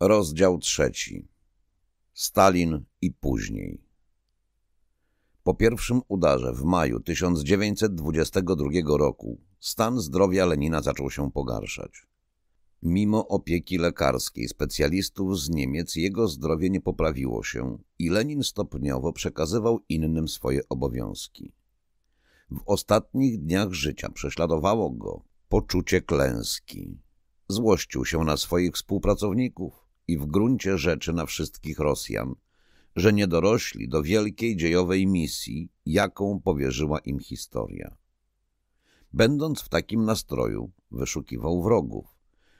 Rozdział trzeci. Stalin i później. Po pierwszym udarze w maju 1922 roku stan zdrowia Lenina zaczął się pogarszać. Mimo opieki lekarskiej specjalistów z Niemiec jego zdrowie nie poprawiło się i Lenin stopniowo przekazywał innym swoje obowiązki. W ostatnich dniach życia prześladowało go poczucie klęski. Złościł się na swoich współpracowników, i w gruncie rzeczy na wszystkich Rosjan, że nie dorośli do wielkiej dziejowej misji, jaką powierzyła im historia. Będąc w takim nastroju, wyszukiwał wrogów,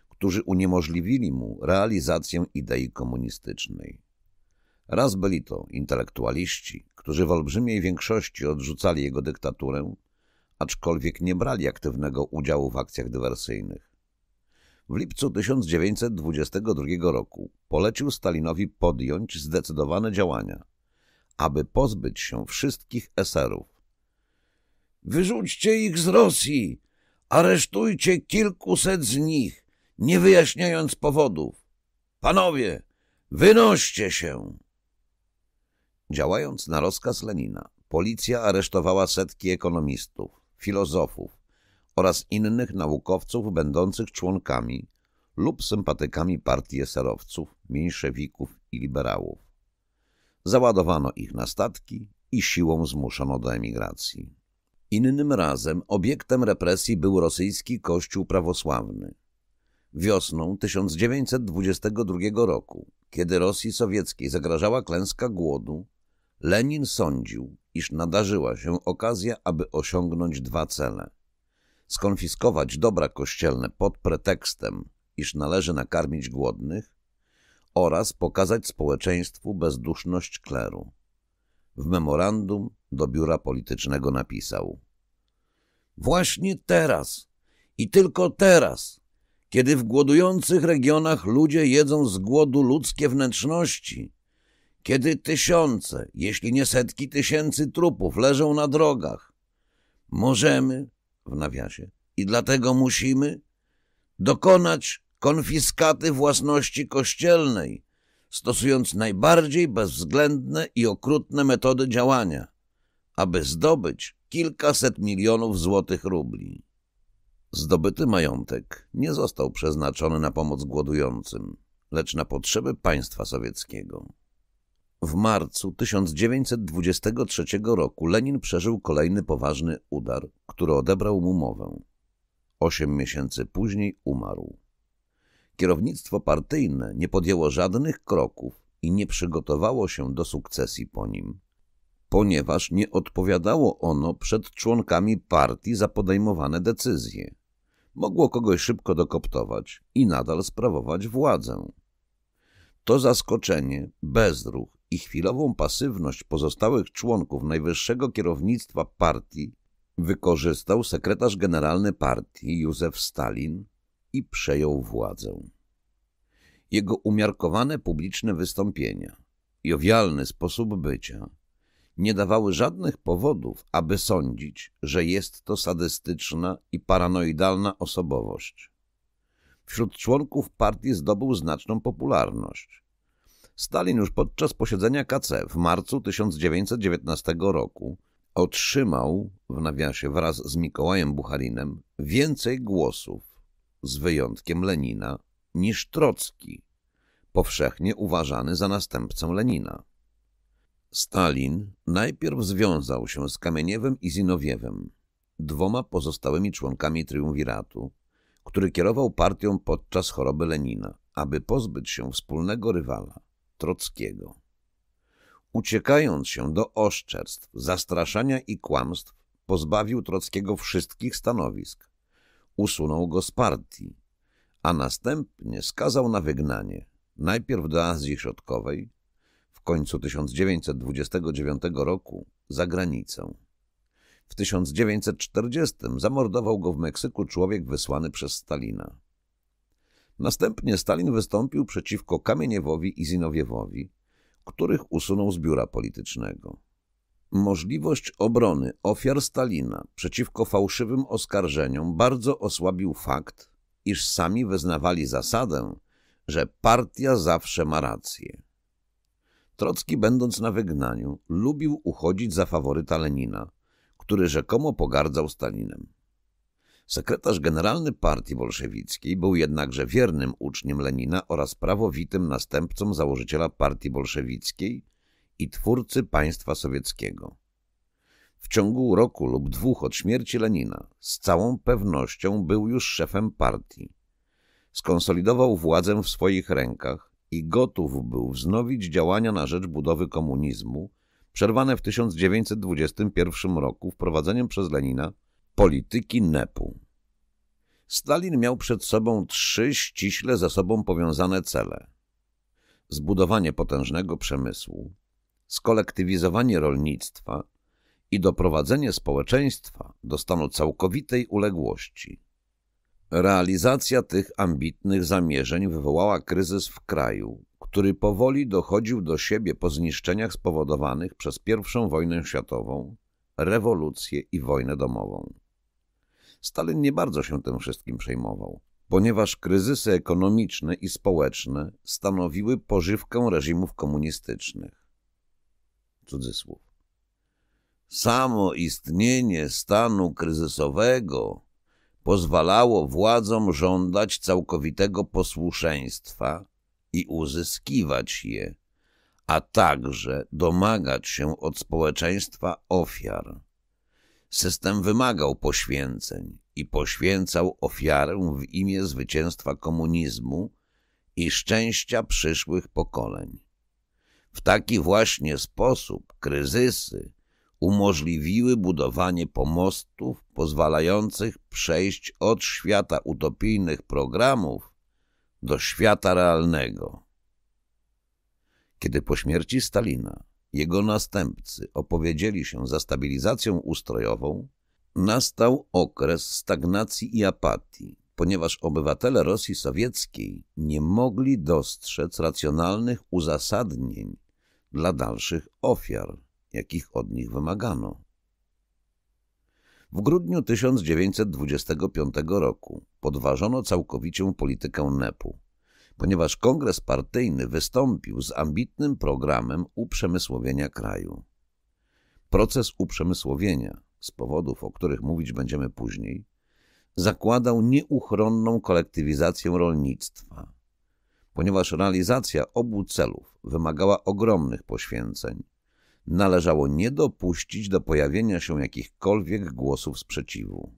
którzy uniemożliwili mu realizację idei komunistycznej. Raz byli to intelektualiści, którzy w olbrzymiej większości odrzucali jego dyktaturę, aczkolwiek nie brali aktywnego udziału w akcjach dywersyjnych. W lipcu 1922 roku polecił Stalinowi podjąć zdecydowane działania, aby pozbyć się wszystkich eserów. Wyrzućcie ich z Rosji! Aresztujcie kilkuset z nich, nie wyjaśniając powodów. Panowie, wynoście się! Działając na rozkaz Lenina, policja aresztowała setki ekonomistów, filozofów, oraz innych naukowców będących członkami lub sympatykami partii eserowców, mniejszewików i liberałów. Załadowano ich na statki i siłą zmuszano do emigracji. Innym razem obiektem represji był rosyjski kościół prawosławny. Wiosną 1922 roku, kiedy Rosji sowieckiej zagrażała klęska głodu, Lenin sądził, iż nadarzyła się okazja, aby osiągnąć dwa cele skonfiskować dobra kościelne pod pretekstem, iż należy nakarmić głodnych oraz pokazać społeczeństwu bezduszność kleru. W memorandum do biura politycznego napisał Właśnie teraz i tylko teraz, kiedy w głodujących regionach ludzie jedzą z głodu ludzkie wnętrzności – kiedy tysiące, jeśli nie setki tysięcy trupów leżą na drogach. Możemy, w nawiasie. I dlatego musimy dokonać konfiskaty własności kościelnej, stosując najbardziej bezwzględne i okrutne metody działania, aby zdobyć kilkaset milionów złotych rubli. Zdobyty majątek nie został przeznaczony na pomoc głodującym, lecz na potrzeby państwa sowieckiego. W marcu 1923 roku Lenin przeżył kolejny poważny udar, który odebrał mu mowę. Osiem miesięcy później umarł. Kierownictwo partyjne nie podjęło żadnych kroków i nie przygotowało się do sukcesji po nim, ponieważ nie odpowiadało ono przed członkami partii za podejmowane decyzje. Mogło kogoś szybko dokoptować i nadal sprawować władzę. To zaskoczenie, bezruch i chwilową pasywność pozostałych członków najwyższego kierownictwa partii wykorzystał sekretarz generalny partii Józef Stalin i przejął władzę. Jego umiarkowane publiczne wystąpienia, jowialny sposób bycia nie dawały żadnych powodów, aby sądzić, że jest to sadystyczna i paranoidalna osobowość. Wśród członków partii zdobył znaczną popularność – Stalin już podczas posiedzenia KC w marcu 1919 roku otrzymał, w nawiasie wraz z Mikołajem Bucharinem, więcej głosów, z wyjątkiem Lenina, niż Trocki, powszechnie uważany za następcę Lenina. Stalin najpierw związał się z Kamieniewem i Zinowiewem, dwoma pozostałymi członkami triumviratu, który kierował partią podczas choroby Lenina, aby pozbyć się wspólnego rywala. Trockiego. Uciekając się do oszczerstw, zastraszania i kłamstw, pozbawił Trockiego wszystkich stanowisk. Usunął go z partii, a następnie skazał na wygnanie, najpierw do Azji Środkowej, w końcu 1929 roku za granicę. W 1940 zamordował go w Meksyku człowiek wysłany przez Stalina. Następnie Stalin wystąpił przeciwko Kamieniewowi i Zinowiewowi, których usunął z biura politycznego. Możliwość obrony ofiar Stalina przeciwko fałszywym oskarżeniom bardzo osłabił fakt, iż sami wyznawali zasadę, że partia zawsze ma rację. Trocki, będąc na wygnaniu, lubił uchodzić za faworyta Lenina, który rzekomo pogardzał Stalinem. Sekretarz generalny partii bolszewickiej był jednakże wiernym uczniem Lenina oraz prawowitym następcą założyciela partii bolszewickiej i twórcy państwa sowieckiego. W ciągu roku lub dwóch od śmierci Lenina z całą pewnością był już szefem partii. Skonsolidował władzę w swoich rękach i gotów był wznowić działania na rzecz budowy komunizmu, przerwane w 1921 roku wprowadzeniem przez Lenina polityki NEP-u. Stalin miał przed sobą trzy ściśle ze sobą powiązane cele. Zbudowanie potężnego przemysłu, skolektywizowanie rolnictwa i doprowadzenie społeczeństwa do stanu całkowitej uległości. Realizacja tych ambitnych zamierzeń wywołała kryzys w kraju, który powoli dochodził do siebie po zniszczeniach spowodowanych przez I wojnę światową, rewolucję i wojnę domową. Stalin nie bardzo się tym wszystkim przejmował, ponieważ kryzysy ekonomiczne i społeczne stanowiły pożywkę reżimów komunistycznych. Cudzysłów. Samo istnienie stanu kryzysowego pozwalało władzom żądać całkowitego posłuszeństwa i uzyskiwać je, a także domagać się od społeczeństwa ofiar. System wymagał poświęceń i poświęcał ofiarę w imię zwycięstwa komunizmu i szczęścia przyszłych pokoleń. W taki właśnie sposób kryzysy umożliwiły budowanie pomostów pozwalających przejść od świata utopijnych programów do świata realnego. Kiedy po śmierci Stalina jego następcy opowiedzieli się za stabilizacją ustrojową, nastał okres stagnacji i apatii, ponieważ obywatele Rosji Sowieckiej nie mogli dostrzec racjonalnych uzasadnień dla dalszych ofiar, jakich od nich wymagano. W grudniu 1925 roku podważono całkowicie politykę NEP-u ponieważ kongres partyjny wystąpił z ambitnym programem uprzemysłowienia kraju. Proces uprzemysłowienia, z powodów, o których mówić będziemy później, zakładał nieuchronną kolektywizację rolnictwa. Ponieważ realizacja obu celów wymagała ogromnych poświęceń, należało nie dopuścić do pojawienia się jakichkolwiek głosów sprzeciwu.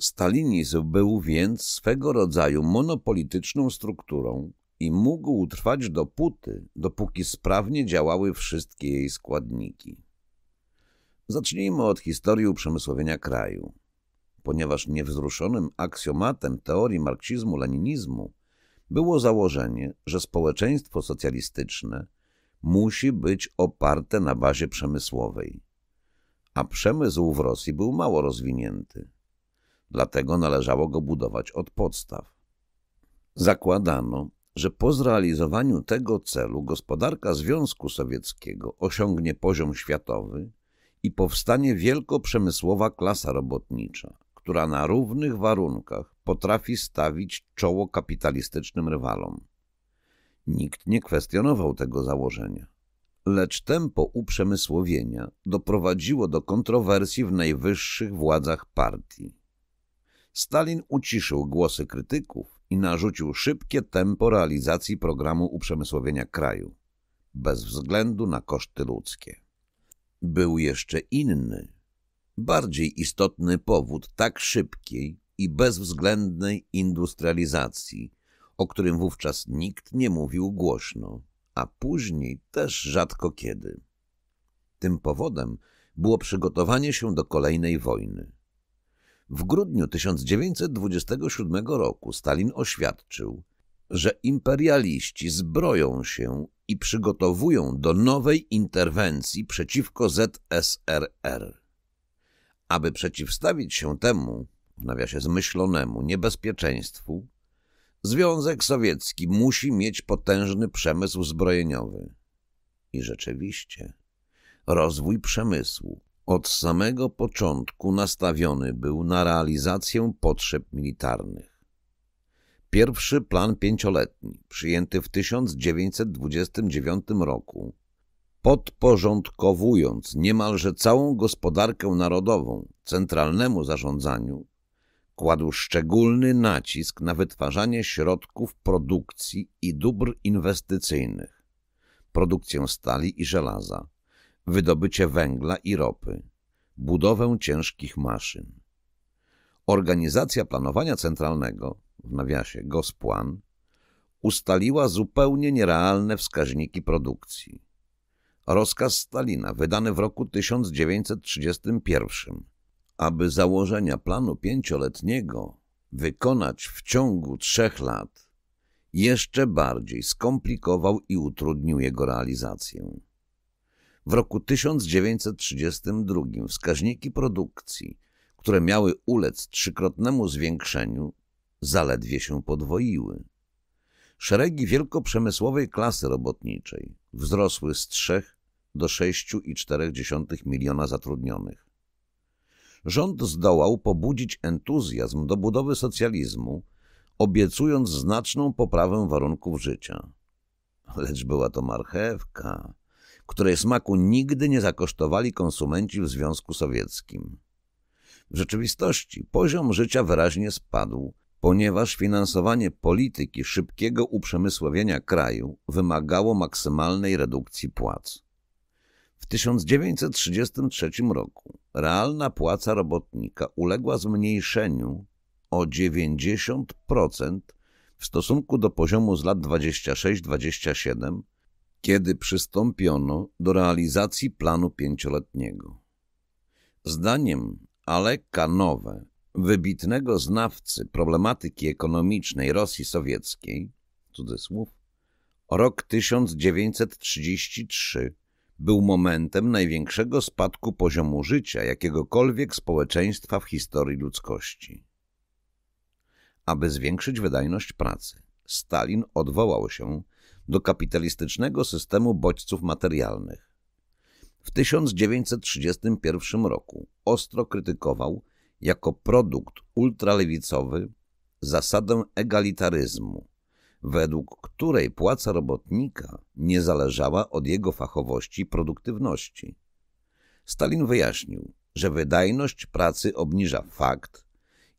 Stalinizm był więc swego rodzaju monopolityczną strukturą i mógł trwać dopóty, dopóki sprawnie działały wszystkie jej składniki. Zacznijmy od historii uprzemysłowienia kraju. Ponieważ niewzruszonym aksjomatem teorii marksizmu-leninizmu było założenie, że społeczeństwo socjalistyczne musi być oparte na bazie przemysłowej, a przemysł w Rosji był mało rozwinięty dlatego należało go budować od podstaw. Zakładano, że po zrealizowaniu tego celu gospodarka Związku Sowieckiego osiągnie poziom światowy i powstanie wielkoprzemysłowa klasa robotnicza, która na równych warunkach potrafi stawić czoło kapitalistycznym rywalom. Nikt nie kwestionował tego założenia. Lecz tempo uprzemysłowienia doprowadziło do kontrowersji w najwyższych władzach partii. Stalin uciszył głosy krytyków i narzucił szybkie tempo realizacji programu uprzemysłowienia kraju, bez względu na koszty ludzkie. Był jeszcze inny, bardziej istotny powód tak szybkiej i bezwzględnej industrializacji, o którym wówczas nikt nie mówił głośno, a później też rzadko kiedy. Tym powodem było przygotowanie się do kolejnej wojny – w grudniu 1927 roku Stalin oświadczył, że imperialiści zbroją się i przygotowują do nowej interwencji przeciwko ZSRR. Aby przeciwstawić się temu, w nawiasie zmyślonemu, niebezpieczeństwu, Związek Sowiecki musi mieć potężny przemysł zbrojeniowy. I rzeczywiście, rozwój przemysłu, od samego początku nastawiony był na realizację potrzeb militarnych. Pierwszy plan pięcioletni, przyjęty w 1929 roku, podporządkowując niemalże całą gospodarkę narodową centralnemu zarządzaniu, kładł szczególny nacisk na wytwarzanie środków produkcji i dóbr inwestycyjnych, produkcję stali i żelaza, wydobycie węgla i ropy, budowę ciężkich maszyn. Organizacja Planowania Centralnego, w nawiasie Gosplan, ustaliła zupełnie nierealne wskaźniki produkcji. Rozkaz Stalina, wydany w roku 1931, aby założenia planu pięcioletniego wykonać w ciągu trzech lat, jeszcze bardziej skomplikował i utrudnił jego realizację. W roku 1932 wskaźniki produkcji, które miały ulec trzykrotnemu zwiększeniu, zaledwie się podwoiły. Szeregi wielkoprzemysłowej klasy robotniczej wzrosły z 3 do 6,4 miliona zatrudnionych. Rząd zdołał pobudzić entuzjazm do budowy socjalizmu, obiecując znaczną poprawę warunków życia. Lecz była to marchewka której smaku nigdy nie zakosztowali konsumenci w Związku Sowieckim. W rzeczywistości poziom życia wyraźnie spadł, ponieważ finansowanie polityki szybkiego uprzemysłowienia kraju wymagało maksymalnej redukcji płac. W 1933 roku realna płaca robotnika uległa zmniejszeniu o 90% w stosunku do poziomu z lat 26-27 kiedy przystąpiono do realizacji planu pięcioletniego. Zdaniem Aleka Nowe, wybitnego znawcy problematyki ekonomicznej Rosji Sowieckiej, cudzysłów, rok 1933 był momentem największego spadku poziomu życia jakiegokolwiek społeczeństwa w historii ludzkości. Aby zwiększyć wydajność pracy, Stalin odwołał się do kapitalistycznego systemu bodźców materialnych. W 1931 roku ostro krytykował jako produkt ultralewicowy zasadę egalitaryzmu, według której płaca robotnika nie zależała od jego fachowości i produktywności. Stalin wyjaśnił, że wydajność pracy obniża fakt,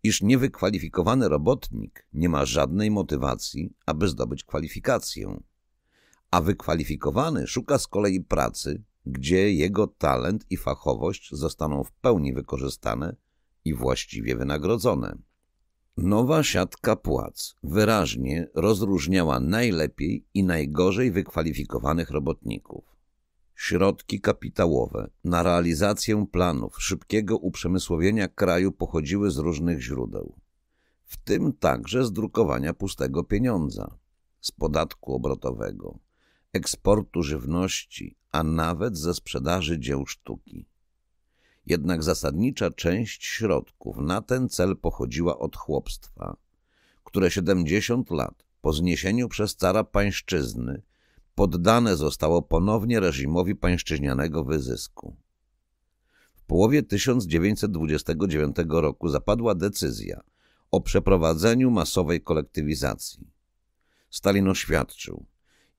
iż niewykwalifikowany robotnik nie ma żadnej motywacji, aby zdobyć kwalifikację a wykwalifikowany szuka z kolei pracy, gdzie jego talent i fachowość zostaną w pełni wykorzystane i właściwie wynagrodzone. Nowa siatka płac wyraźnie rozróżniała najlepiej i najgorzej wykwalifikowanych robotników. Środki kapitałowe na realizację planów szybkiego uprzemysłowienia kraju pochodziły z różnych źródeł, w tym także z drukowania pustego pieniądza, z podatku obrotowego, eksportu żywności, a nawet ze sprzedaży dzieł sztuki. Jednak zasadnicza część środków na ten cel pochodziła od chłopstwa, które 70 lat po zniesieniu przez cara pańszczyzny poddane zostało ponownie reżimowi pańszczyźnianego wyzysku. W połowie 1929 roku zapadła decyzja o przeprowadzeniu masowej kolektywizacji. Stalin oświadczył –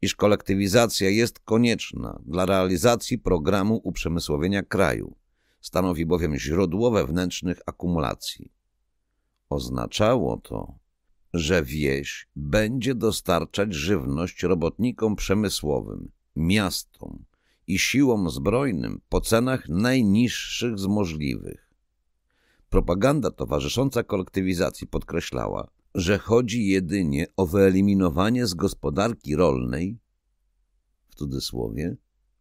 iż kolektywizacja jest konieczna dla realizacji programu uprzemysłowienia kraju, stanowi bowiem źródło wewnętrznych akumulacji. Oznaczało to, że wieś będzie dostarczać żywność robotnikom przemysłowym, miastom i siłom zbrojnym po cenach najniższych z możliwych. Propaganda towarzysząca kolektywizacji podkreślała, że chodzi jedynie o wyeliminowanie z gospodarki rolnej, w cudzysłowie,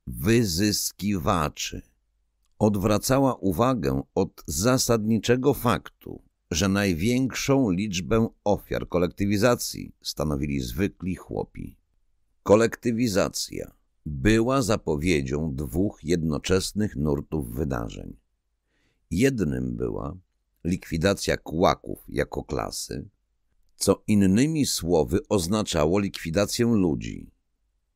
wyzyskiwaczy. Odwracała uwagę od zasadniczego faktu, że największą liczbę ofiar kolektywizacji stanowili zwykli chłopi. Kolektywizacja była zapowiedzią dwóch jednoczesnych nurtów wydarzeń. Jednym była likwidacja kłaków jako klasy, co innymi słowy oznaczało likwidację ludzi.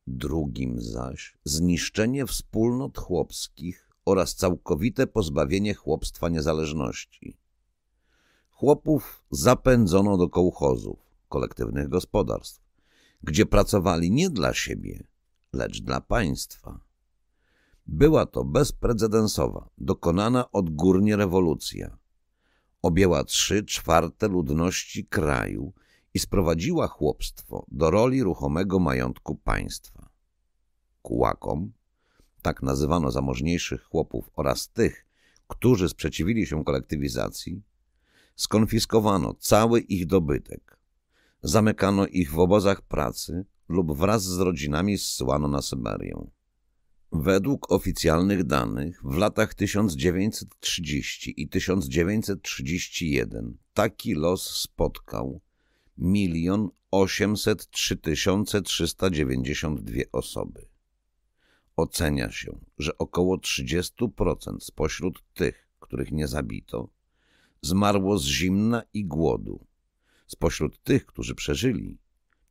Drugim zaś zniszczenie wspólnot chłopskich oraz całkowite pozbawienie chłopstwa niezależności. Chłopów zapędzono do kołchozów, kolektywnych gospodarstw, gdzie pracowali nie dla siebie, lecz dla państwa. Była to bezprecedensowa, dokonana odgórnie rewolucja – objęła trzy czwarte ludności kraju i sprowadziła chłopstwo do roli ruchomego majątku państwa. Kułakom, tak nazywano zamożniejszych chłopów oraz tych, którzy sprzeciwili się kolektywizacji, skonfiskowano cały ich dobytek, zamykano ich w obozach pracy lub wraz z rodzinami zsyłano na Syberię. Według oficjalnych danych w latach 1930 i 1931 taki los spotkał 1 803 392 osoby. Ocenia się, że około 30% spośród tych, których nie zabito, zmarło z zimna i głodu. Spośród tych, którzy przeżyli,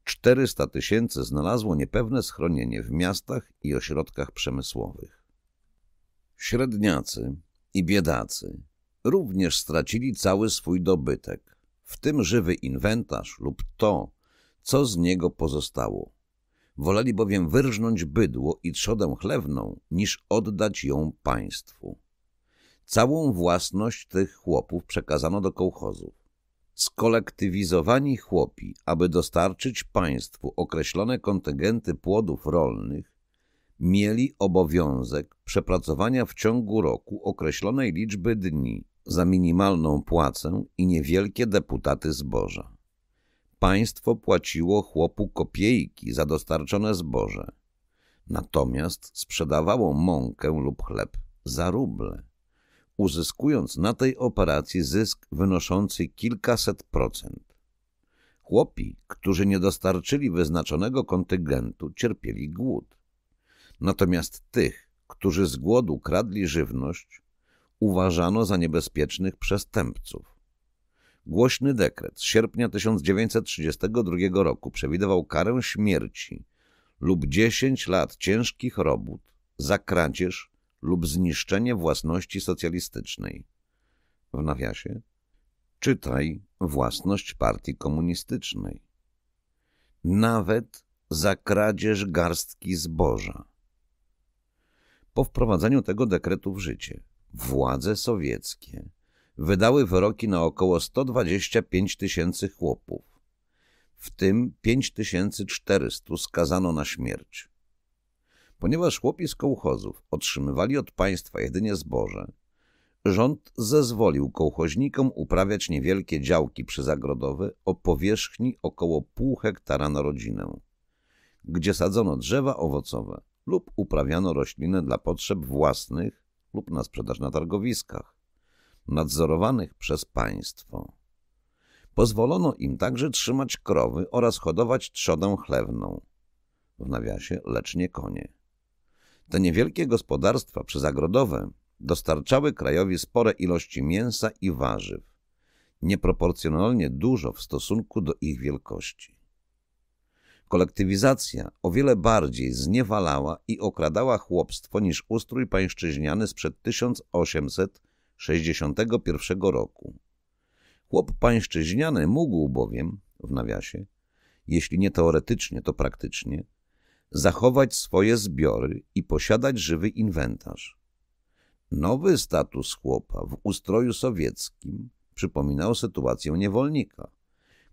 400 tysięcy znalazło niepewne schronienie w miastach i ośrodkach przemysłowych. Średniacy i biedacy również stracili cały swój dobytek, w tym żywy inwentarz lub to, co z niego pozostało. Woleli bowiem wyrżnąć bydło i trzodę chlewną, niż oddać ją państwu. Całą własność tych chłopów przekazano do kołchozów. Skolektywizowani chłopi, aby dostarczyć państwu określone kontyngenty płodów rolnych, mieli obowiązek przepracowania w ciągu roku określonej liczby dni za minimalną płacę i niewielkie deputaty zboża. Państwo płaciło chłopu kopiejki za dostarczone zboże, natomiast sprzedawało mąkę lub chleb za ruble uzyskując na tej operacji zysk wynoszący kilkaset procent. Chłopi, którzy nie dostarczyli wyznaczonego kontyngentu, cierpieli głód. Natomiast tych, którzy z głodu kradli żywność, uważano za niebezpiecznych przestępców. Głośny dekret z sierpnia 1932 roku przewidywał karę śmierci lub 10 lat ciężkich robót za kradzież lub zniszczenie własności socjalistycznej. W nawiasie czytaj własność partii komunistycznej. Nawet za kradzież garstki zboża. Po wprowadzeniu tego dekretu w życie władze sowieckie wydały wyroki na około 125 tysięcy chłopów, w tym 5400 skazano na śmierć. Ponieważ chłopi z kołchozów otrzymywali od państwa jedynie zboże, rząd zezwolił kołchoźnikom uprawiać niewielkie działki przyzagrodowe o powierzchni około pół hektara na rodzinę, gdzie sadzono drzewa owocowe lub uprawiano rośliny dla potrzeb własnych lub na sprzedaż na targowiskach, nadzorowanych przez państwo. Pozwolono im także trzymać krowy oraz hodować trzodę chlewną, w nawiasie lecz nie konie. Te niewielkie gospodarstwa przyzagrodowe dostarczały krajowi spore ilości mięsa i warzyw, nieproporcjonalnie dużo w stosunku do ich wielkości. Kolektywizacja o wiele bardziej zniewalała i okradała chłopstwo niż ustrój pańszczyźniany sprzed 1861 roku. Chłop pańszczyźniany mógł bowiem, w nawiasie, jeśli nie teoretycznie, to praktycznie, zachować swoje zbiory i posiadać żywy inwentarz. Nowy status chłopa w ustroju sowieckim przypominał sytuację niewolnika,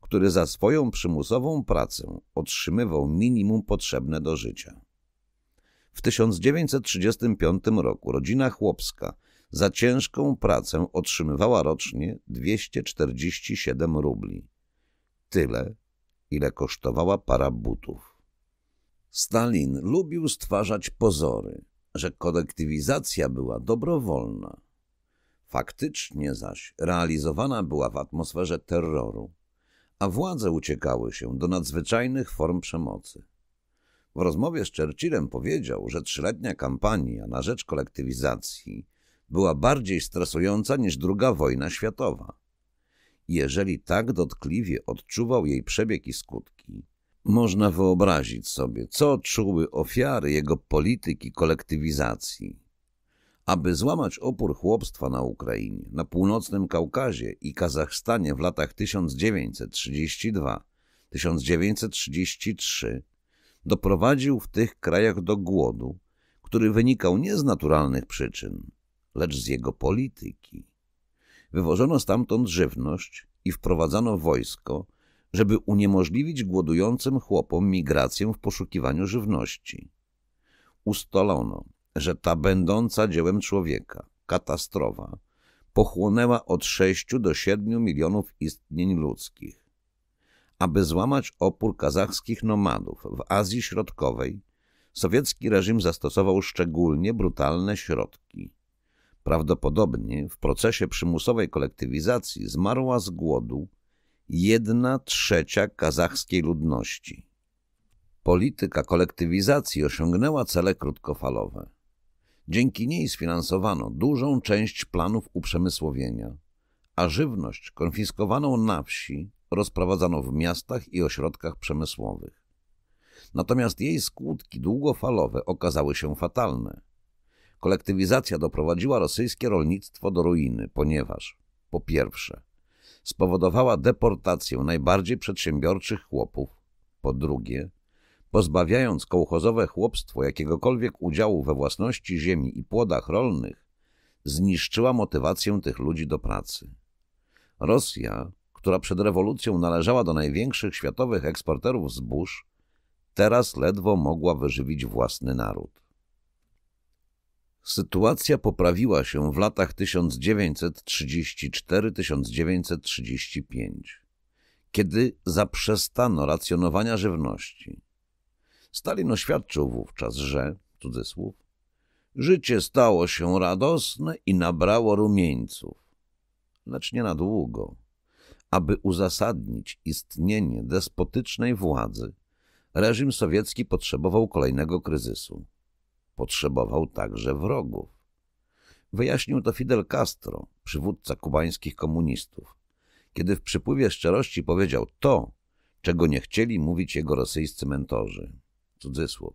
który za swoją przymusową pracę otrzymywał minimum potrzebne do życia. W 1935 roku rodzina chłopska za ciężką pracę otrzymywała rocznie 247 rubli. Tyle, ile kosztowała para butów. Stalin lubił stwarzać pozory, że kolektywizacja była dobrowolna. Faktycznie zaś realizowana była w atmosferze terroru, a władze uciekały się do nadzwyczajnych form przemocy. W rozmowie z Churchillem powiedział, że trzyletnia kampania na rzecz kolektywizacji była bardziej stresująca niż II wojna światowa. Jeżeli tak dotkliwie odczuwał jej przebieg i skutki, można wyobrazić sobie, co czuły ofiary jego polityki kolektywizacji. Aby złamać opór chłopstwa na Ukrainie, na północnym Kaukazie i Kazachstanie w latach 1932-1933, doprowadził w tych krajach do głodu, który wynikał nie z naturalnych przyczyn, lecz z jego polityki. Wywożono stamtąd żywność i wprowadzano wojsko, żeby uniemożliwić głodującym chłopom migrację w poszukiwaniu żywności. Ustalono, że ta będąca dziełem człowieka katastrofa pochłonęła od 6 do 7 milionów istnień ludzkich. Aby złamać opór kazachskich nomadów w Azji Środkowej, sowiecki reżim zastosował szczególnie brutalne środki. Prawdopodobnie w procesie przymusowej kolektywizacji zmarła z głodu jedna trzecia kazachskiej ludności. Polityka kolektywizacji osiągnęła cele krótkofalowe. Dzięki niej sfinansowano dużą część planów uprzemysłowienia, a żywność konfiskowaną na wsi rozprowadzano w miastach i ośrodkach przemysłowych. Natomiast jej skutki długofalowe okazały się fatalne. Kolektywizacja doprowadziła rosyjskie rolnictwo do ruiny, ponieważ po pierwsze – spowodowała deportację najbardziej przedsiębiorczych chłopów. Po drugie, pozbawiając kołchozowe chłopstwo jakiegokolwiek udziału we własności ziemi i płodach rolnych, zniszczyła motywację tych ludzi do pracy. Rosja, która przed rewolucją należała do największych światowych eksporterów zbóż, teraz ledwo mogła wyżywić własny naród. Sytuacja poprawiła się w latach 1934-1935, kiedy zaprzestano racjonowania żywności. Stalin oświadczył wówczas, że, cudzysłów, życie stało się radosne i nabrało rumieńców, lecz nie na długo. Aby uzasadnić istnienie despotycznej władzy, reżim sowiecki potrzebował kolejnego kryzysu. Potrzebował także wrogów. Wyjaśnił to Fidel Castro, przywódca kubańskich komunistów, kiedy w przypływie szczerości powiedział to, czego nie chcieli mówić jego rosyjscy mentorzy. Cudzysłów.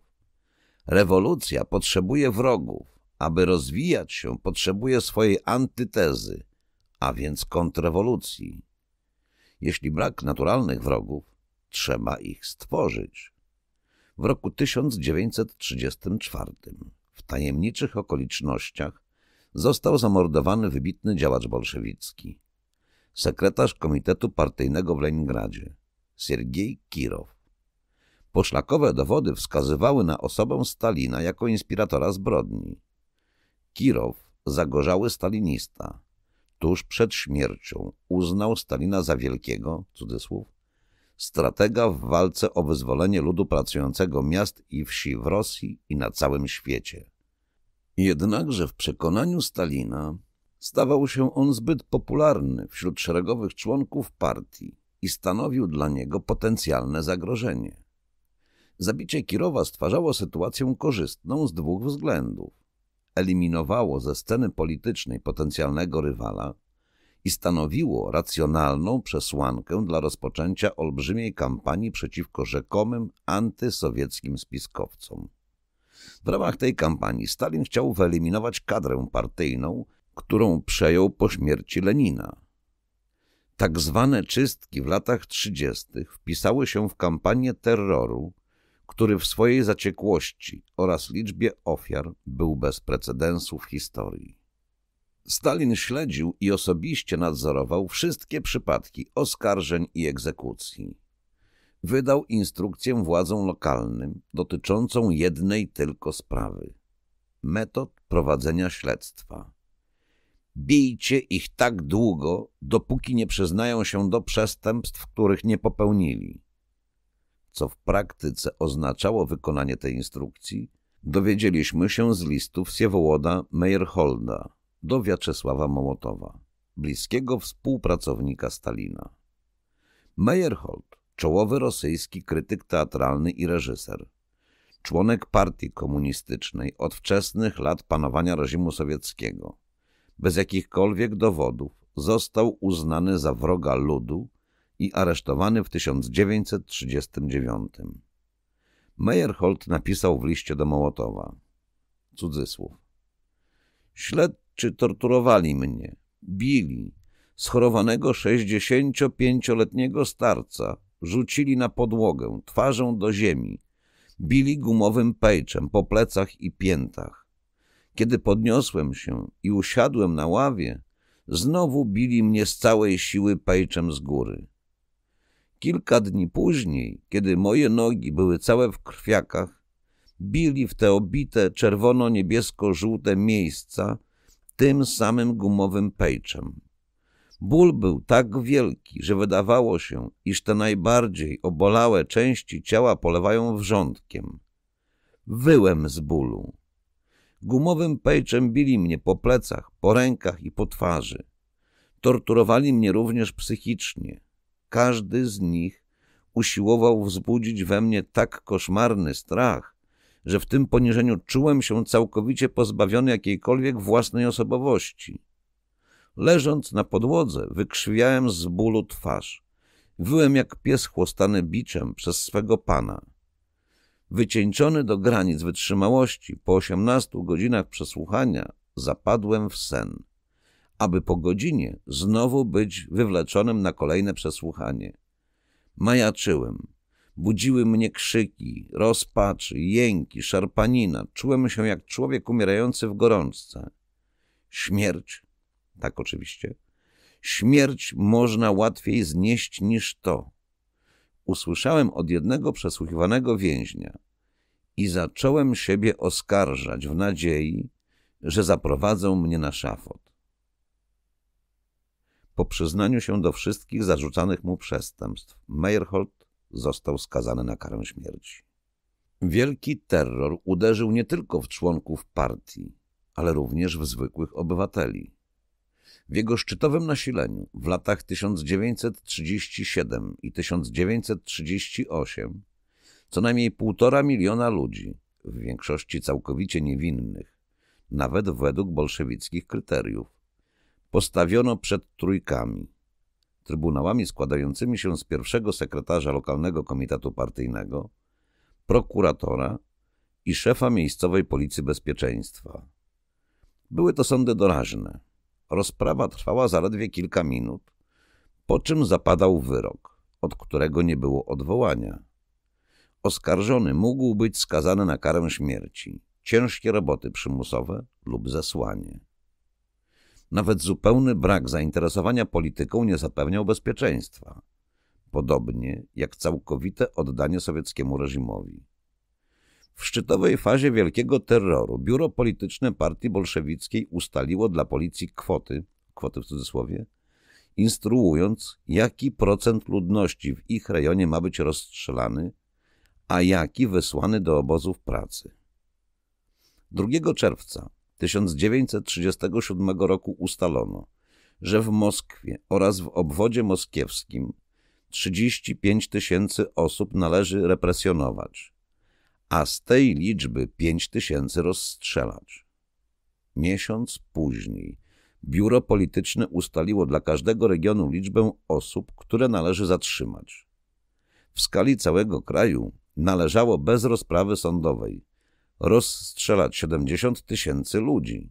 Rewolucja potrzebuje wrogów. Aby rozwijać się, potrzebuje swojej antytezy, a więc kontrrewolucji. Jeśli brak naturalnych wrogów, trzeba ich stworzyć w roku 1934. W tajemniczych okolicznościach został zamordowany wybitny działacz bolszewicki, sekretarz Komitetu Partyjnego w Leningradzie, Siergiej Kirow. Poszlakowe dowody wskazywały na osobę Stalina jako inspiratora zbrodni. Kirow, zagorzały stalinista, tuż przed śmiercią uznał Stalina za wielkiego, cudzysłów, stratega w walce o wyzwolenie ludu pracującego miast i wsi w Rosji i na całym świecie. Jednakże w przekonaniu Stalina stawał się on zbyt popularny wśród szeregowych członków partii i stanowił dla niego potencjalne zagrożenie. Zabicie Kirowa stwarzało sytuację korzystną z dwóch względów. Eliminowało ze sceny politycznej potencjalnego rywala – i stanowiło racjonalną przesłankę dla rozpoczęcia olbrzymiej kampanii przeciwko rzekomym antysowieckim spiskowcom. W ramach tej kampanii Stalin chciał wyeliminować kadrę partyjną, którą przejął po śmierci Lenina. Tak zwane czystki w latach 30. wpisały się w kampanię terroru, który w swojej zaciekłości oraz liczbie ofiar był bez precedensu w historii. Stalin śledził i osobiście nadzorował wszystkie przypadki oskarżeń i egzekucji. Wydał instrukcję władzom lokalnym dotyczącą jednej tylko sprawy – metod prowadzenia śledztwa. Bijcie ich tak długo, dopóki nie przyznają się do przestępstw, których nie popełnili. Co w praktyce oznaczało wykonanie tej instrukcji, dowiedzieliśmy się z listów Siewołoda Meyerholda – do Wiaczesława Mołotowa, bliskiego współpracownika Stalina. Meyerhold, czołowy rosyjski krytyk teatralny i reżyser, członek partii komunistycznej od wczesnych lat panowania reżimu sowieckiego, bez jakichkolwiek dowodów został uznany za wroga ludu i aresztowany w 1939. Meyerhold napisał w liście do Mołotowa, cudzysłów, Śled czy torturowali mnie. Bili schorowanego 65-letniego starca, rzucili na podłogę, twarzą do ziemi. Bili gumowym pejczem po plecach i piętach. Kiedy podniosłem się i usiadłem na ławie, znowu bili mnie z całej siły pejczem z góry. Kilka dni później, kiedy moje nogi były całe w krwiakach, bili w te obite czerwono-niebiesko-żółte miejsca tym samym gumowym pejczem. Ból był tak wielki, że wydawało się, iż te najbardziej obolałe części ciała polewają wrzątkiem. Wyłem z bólu. Gumowym pejczem bili mnie po plecach, po rękach i po twarzy. Torturowali mnie również psychicznie. Każdy z nich usiłował wzbudzić we mnie tak koszmarny strach, że w tym poniżeniu czułem się całkowicie pozbawiony jakiejkolwiek własnej osobowości. Leżąc na podłodze, wykrzywiałem z bólu twarz. Wyłem jak pies chłostany biczem przez swego pana. Wycieńczony do granic wytrzymałości, po osiemnastu godzinach przesłuchania, zapadłem w sen, aby po godzinie znowu być wywleczonym na kolejne przesłuchanie. Majaczyłem. Budziły mnie krzyki, rozpacz, jęki, szarpanina. Czułem się jak człowiek umierający w gorączce. Śmierć, tak oczywiście, śmierć można łatwiej znieść niż to. Usłyszałem od jednego przesłuchiwanego więźnia i zacząłem siebie oskarżać w nadziei, że zaprowadzą mnie na szafot. Po przyznaniu się do wszystkich zarzucanych mu przestępstw, Meyerhold został skazany na karę śmierci. Wielki terror uderzył nie tylko w członków partii, ale również w zwykłych obywateli. W jego szczytowym nasileniu w latach 1937 i 1938 co najmniej półtora miliona ludzi, w większości całkowicie niewinnych, nawet według bolszewickich kryteriów, postawiono przed trójkami – trybunałami składającymi się z pierwszego sekretarza lokalnego komitetu partyjnego, prokuratora i szefa miejscowej Policji Bezpieczeństwa. Były to sądy doraźne. Rozprawa trwała zaledwie kilka minut, po czym zapadał wyrok, od którego nie było odwołania. Oskarżony mógł być skazany na karę śmierci, ciężkie roboty przymusowe lub zesłanie. Nawet zupełny brak zainteresowania polityką nie zapewniał bezpieczeństwa. Podobnie jak całkowite oddanie sowieckiemu reżimowi. W szczytowej fazie wielkiego terroru biuro polityczne partii bolszewickiej ustaliło dla policji kwoty, kwoty w cudzysłowie, instruując, jaki procent ludności w ich rejonie ma być rozstrzelany, a jaki wysłany do obozów pracy. 2 czerwca 1937 roku ustalono, że w Moskwie oraz w obwodzie moskiewskim 35 tysięcy osób należy represjonować, a z tej liczby 5 tysięcy rozstrzelać. Miesiąc później biuro polityczne ustaliło dla każdego regionu liczbę osób, które należy zatrzymać. W skali całego kraju należało bez rozprawy sądowej – rozstrzelać 70 tysięcy ludzi.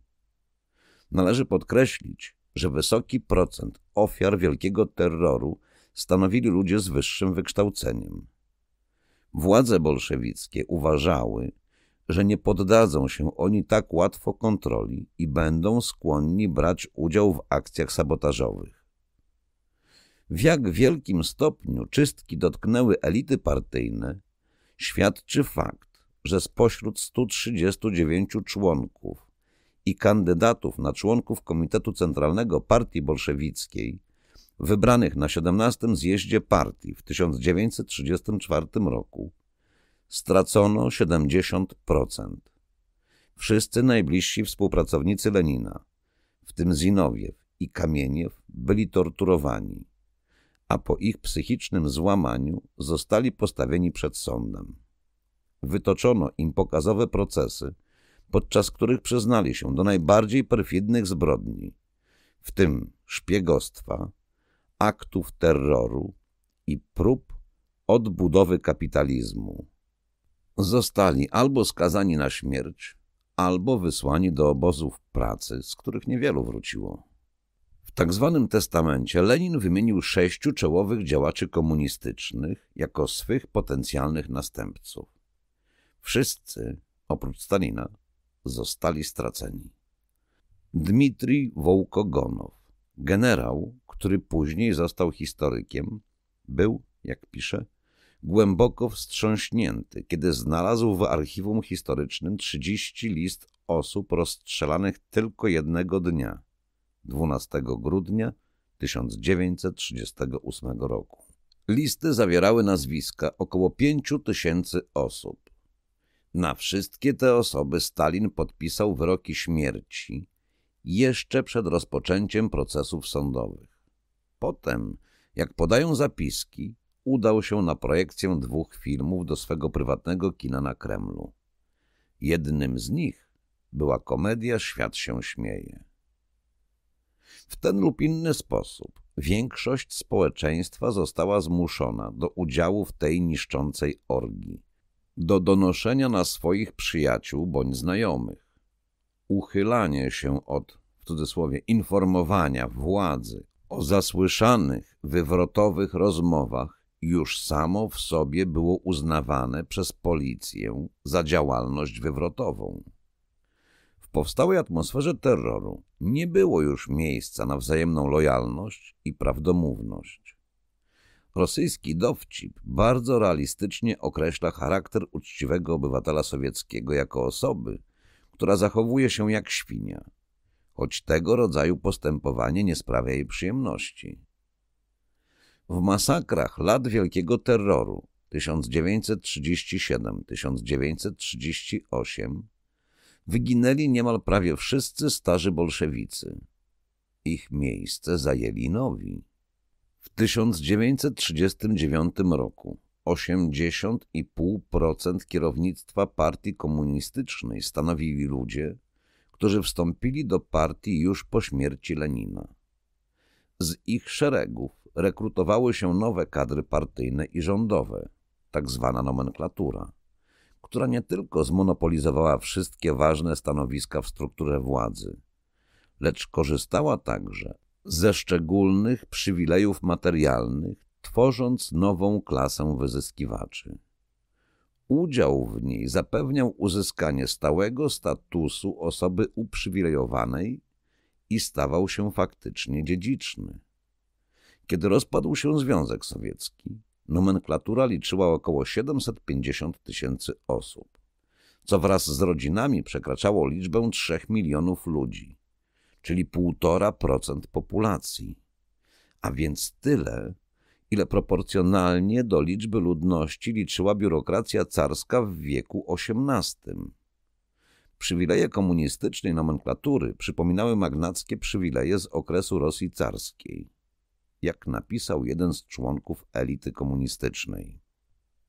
Należy podkreślić, że wysoki procent ofiar wielkiego terroru stanowili ludzie z wyższym wykształceniem. Władze bolszewickie uważały, że nie poddadzą się oni tak łatwo kontroli i będą skłonni brać udział w akcjach sabotażowych. W jak wielkim stopniu czystki dotknęły elity partyjne, świadczy fakt, że spośród 139 członków i kandydatów na członków Komitetu Centralnego Partii Bolszewickiej wybranych na 17 zjeździe partii w 1934 roku stracono 70%. Wszyscy najbliżsi współpracownicy Lenina, w tym Zinowiew i Kamieniew, byli torturowani, a po ich psychicznym złamaniu zostali postawieni przed sądem wytoczono im pokazowe procesy, podczas których przyznali się do najbardziej perfidnych zbrodni, w tym szpiegostwa, aktów terroru i prób odbudowy kapitalizmu. Zostali albo skazani na śmierć, albo wysłani do obozów pracy, z których niewielu wróciło. W tak zwanym testamencie Lenin wymienił sześciu czołowych działaczy komunistycznych jako swych potencjalnych następców. Wszyscy, oprócz Stalina, zostali straceni. Dmitrij Wołkogonow, generał, który później został historykiem, był, jak pisze, głęboko wstrząśnięty, kiedy znalazł w archiwum historycznym 30 list osób rozstrzelanych tylko jednego dnia, 12 grudnia 1938 roku. Listy zawierały nazwiska około 5 tysięcy osób, na wszystkie te osoby Stalin podpisał wyroki śmierci jeszcze przed rozpoczęciem procesów sądowych. Potem, jak podają zapiski, udał się na projekcję dwóch filmów do swego prywatnego kina na Kremlu. Jednym z nich była komedia Świat się śmieje. W ten lub inny sposób większość społeczeństwa została zmuszona do udziału w tej niszczącej orgii do donoszenia na swoich przyjaciół bądź znajomych. Uchylanie się od, w cudzysłowie, informowania władzy o zasłyszanych, wywrotowych rozmowach już samo w sobie było uznawane przez policję za działalność wywrotową. W powstałej atmosferze terroru nie było już miejsca na wzajemną lojalność i prawdomówność. Rosyjski dowcip bardzo realistycznie określa charakter uczciwego obywatela sowieckiego jako osoby, która zachowuje się jak świnia, choć tego rodzaju postępowanie nie sprawia jej przyjemności. W masakrach lat Wielkiego Terroru 1937-1938 wyginęli niemal prawie wszyscy starzy bolszewicy. Ich miejsce zajęli nowi. W 1939 roku 80,5% kierownictwa partii komunistycznej stanowili ludzie, którzy wstąpili do partii już po śmierci Lenina. Z ich szeregów rekrutowały się nowe kadry partyjne i rządowe, tak zwana nomenklatura, która nie tylko zmonopolizowała wszystkie ważne stanowiska w strukturze władzy, lecz korzystała także ze szczególnych przywilejów materialnych, tworząc nową klasę wyzyskiwaczy. Udział w niej zapewniał uzyskanie stałego statusu osoby uprzywilejowanej i stawał się faktycznie dziedziczny. Kiedy rozpadł się Związek Sowiecki, nomenklatura liczyła około 750 tysięcy osób, co wraz z rodzinami przekraczało liczbę 3 milionów ludzi czyli 1,5% populacji, a więc tyle, ile proporcjonalnie do liczby ludności liczyła biurokracja carska w wieku XVIII. Przywileje komunistycznej nomenklatury przypominały magnackie przywileje z okresu Rosji carskiej, jak napisał jeden z członków elity komunistycznej.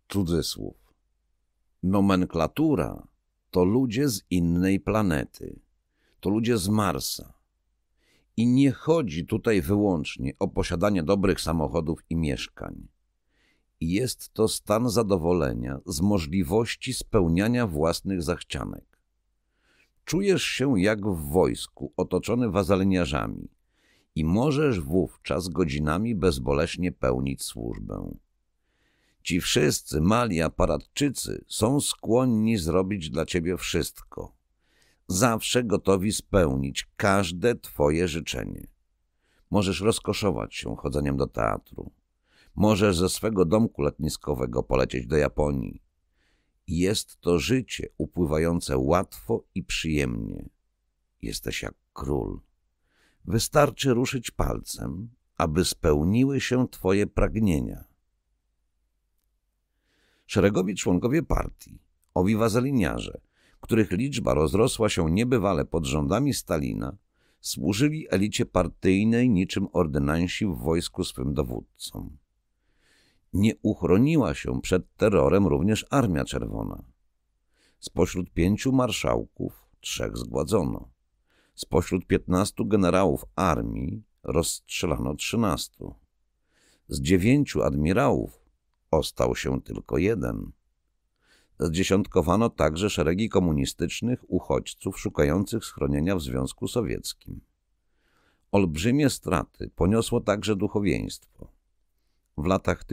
Cudzysłów. Nomenklatura to ludzie z innej planety, to ludzie z Marsa, i nie chodzi tutaj wyłącznie o posiadanie dobrych samochodów i mieszkań. Jest to stan zadowolenia z możliwości spełniania własnych zachcianek. Czujesz się jak w wojsku, otoczony wazelniarzami i możesz wówczas godzinami bezboleśnie pełnić służbę. Ci wszyscy mali aparatczycy są skłonni zrobić dla ciebie wszystko – zawsze gotowi spełnić każde twoje życzenie. Możesz rozkoszować się chodzeniem do teatru. Możesz ze swego domku letniskowego polecieć do Japonii. Jest to życie upływające łatwo i przyjemnie. Jesteś jak król. Wystarczy ruszyć palcem, aby spełniły się twoje pragnienia. Szeregowi członkowie partii, owi wazeliniarze, których liczba rozrosła się niebywale pod rządami Stalina, służyli elicie partyjnej niczym ordynansi w wojsku swym dowódcom. Nie uchroniła się przed terrorem również Armia Czerwona. Spośród pięciu marszałków trzech zgładzono. Spośród piętnastu generałów armii rozstrzelano trzynastu. Z dziewięciu admirałów ostał się tylko jeden – zdziesiątkowano także szeregi komunistycznych uchodźców szukających schronienia w Związku Sowieckim. Olbrzymie straty poniosło także duchowieństwo. W latach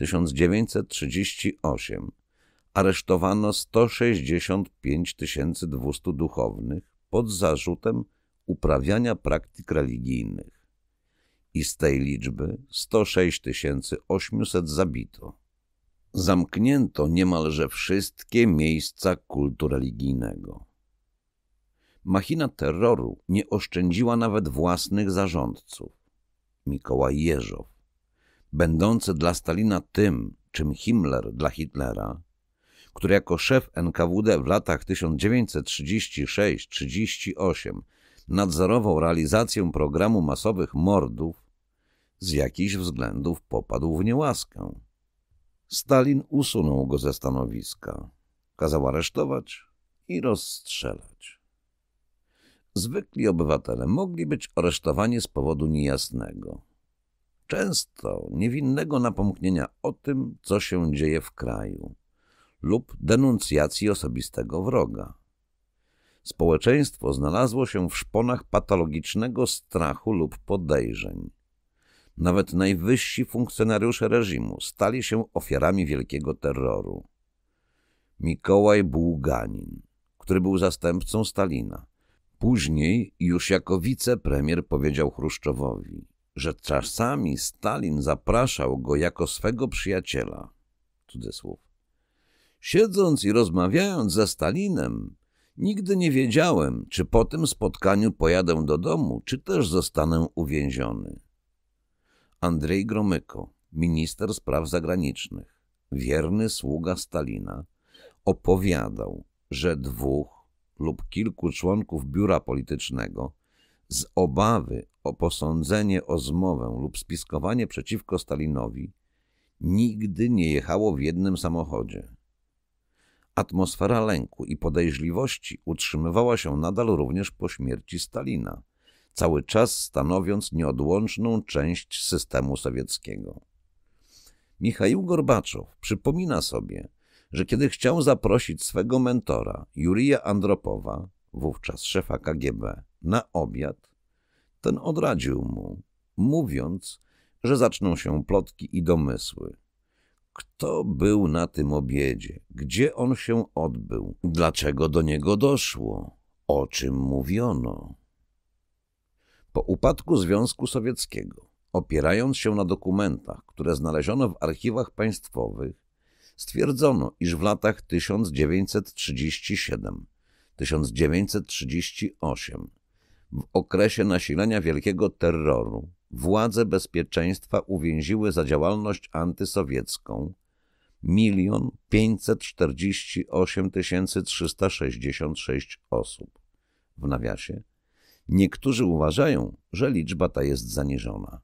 1937-1938 aresztowano 165 200 duchownych pod zarzutem uprawiania praktyk religijnych. I z tej liczby 106 800 zabito zamknięto niemalże wszystkie miejsca kultu religijnego. Machina terroru nie oszczędziła nawet własnych zarządców. Mikołaj Jeżow, będący dla Stalina tym, czym Himmler dla Hitlera, który jako szef NKWD w latach 1936-38 nadzorował realizację programu masowych mordów, z jakichś względów popadł w niełaskę. Stalin usunął go ze stanowiska, kazał aresztować i rozstrzelać. Zwykli obywatele mogli być aresztowani z powodu niejasnego, często niewinnego napomknienia o tym, co się dzieje w kraju lub denuncjacji osobistego wroga. Społeczeństwo znalazło się w szponach patologicznego strachu lub podejrzeń nawet najwyżsi funkcjonariusze reżimu stali się ofiarami wielkiego terroru. Mikołaj Bułganin, który był zastępcą Stalina, później już jako wicepremier powiedział Chruszczowowi, że czasami Stalin zapraszał go jako swego przyjaciela. Cudzysłów. Siedząc i rozmawiając ze Stalinem, nigdy nie wiedziałem, czy po tym spotkaniu pojadę do domu, czy też zostanę uwięziony. Andrzej Gromyko, minister spraw zagranicznych, wierny sługa Stalina, opowiadał, że dwóch lub kilku członków biura politycznego z obawy o posądzenie o zmowę lub spiskowanie przeciwko Stalinowi nigdy nie jechało w jednym samochodzie. Atmosfera lęku i podejrzliwości utrzymywała się nadal również po śmierci Stalina cały czas stanowiąc nieodłączną część systemu sowieckiego. Michał Gorbaczow przypomina sobie, że kiedy chciał zaprosić swego mentora, Jurija Andropowa, wówczas szefa KGB, na obiad, ten odradził mu, mówiąc, że zaczną się plotki i domysły. Kto był na tym obiedzie? Gdzie on się odbył? Dlaczego do niego doszło? O czym mówiono? Po upadku Związku Sowieckiego, opierając się na dokumentach, które znaleziono w archiwach państwowych, stwierdzono, iż w latach 1937-1938, w okresie nasilenia wielkiego terroru, władze bezpieczeństwa uwięziły za działalność antysowiecką 1 548 366 osób w nawiasie Niektórzy uważają, że liczba ta jest zaniżona.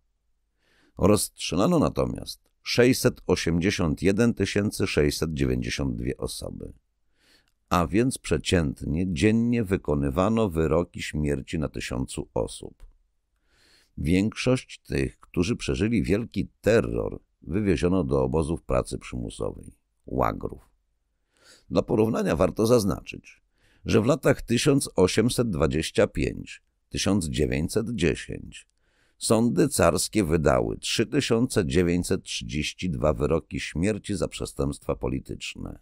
Rozstrzelano natomiast 681 692 osoby, a więc przeciętnie dziennie wykonywano wyroki śmierci na tysiącu osób. Większość tych, którzy przeżyli wielki terror, wywieziono do obozów pracy przymusowej, łagrów. Dla porównania warto zaznaczyć, że w latach 1825 1910. Sądy carskie wydały 3932 wyroki śmierci za przestępstwa polityczne.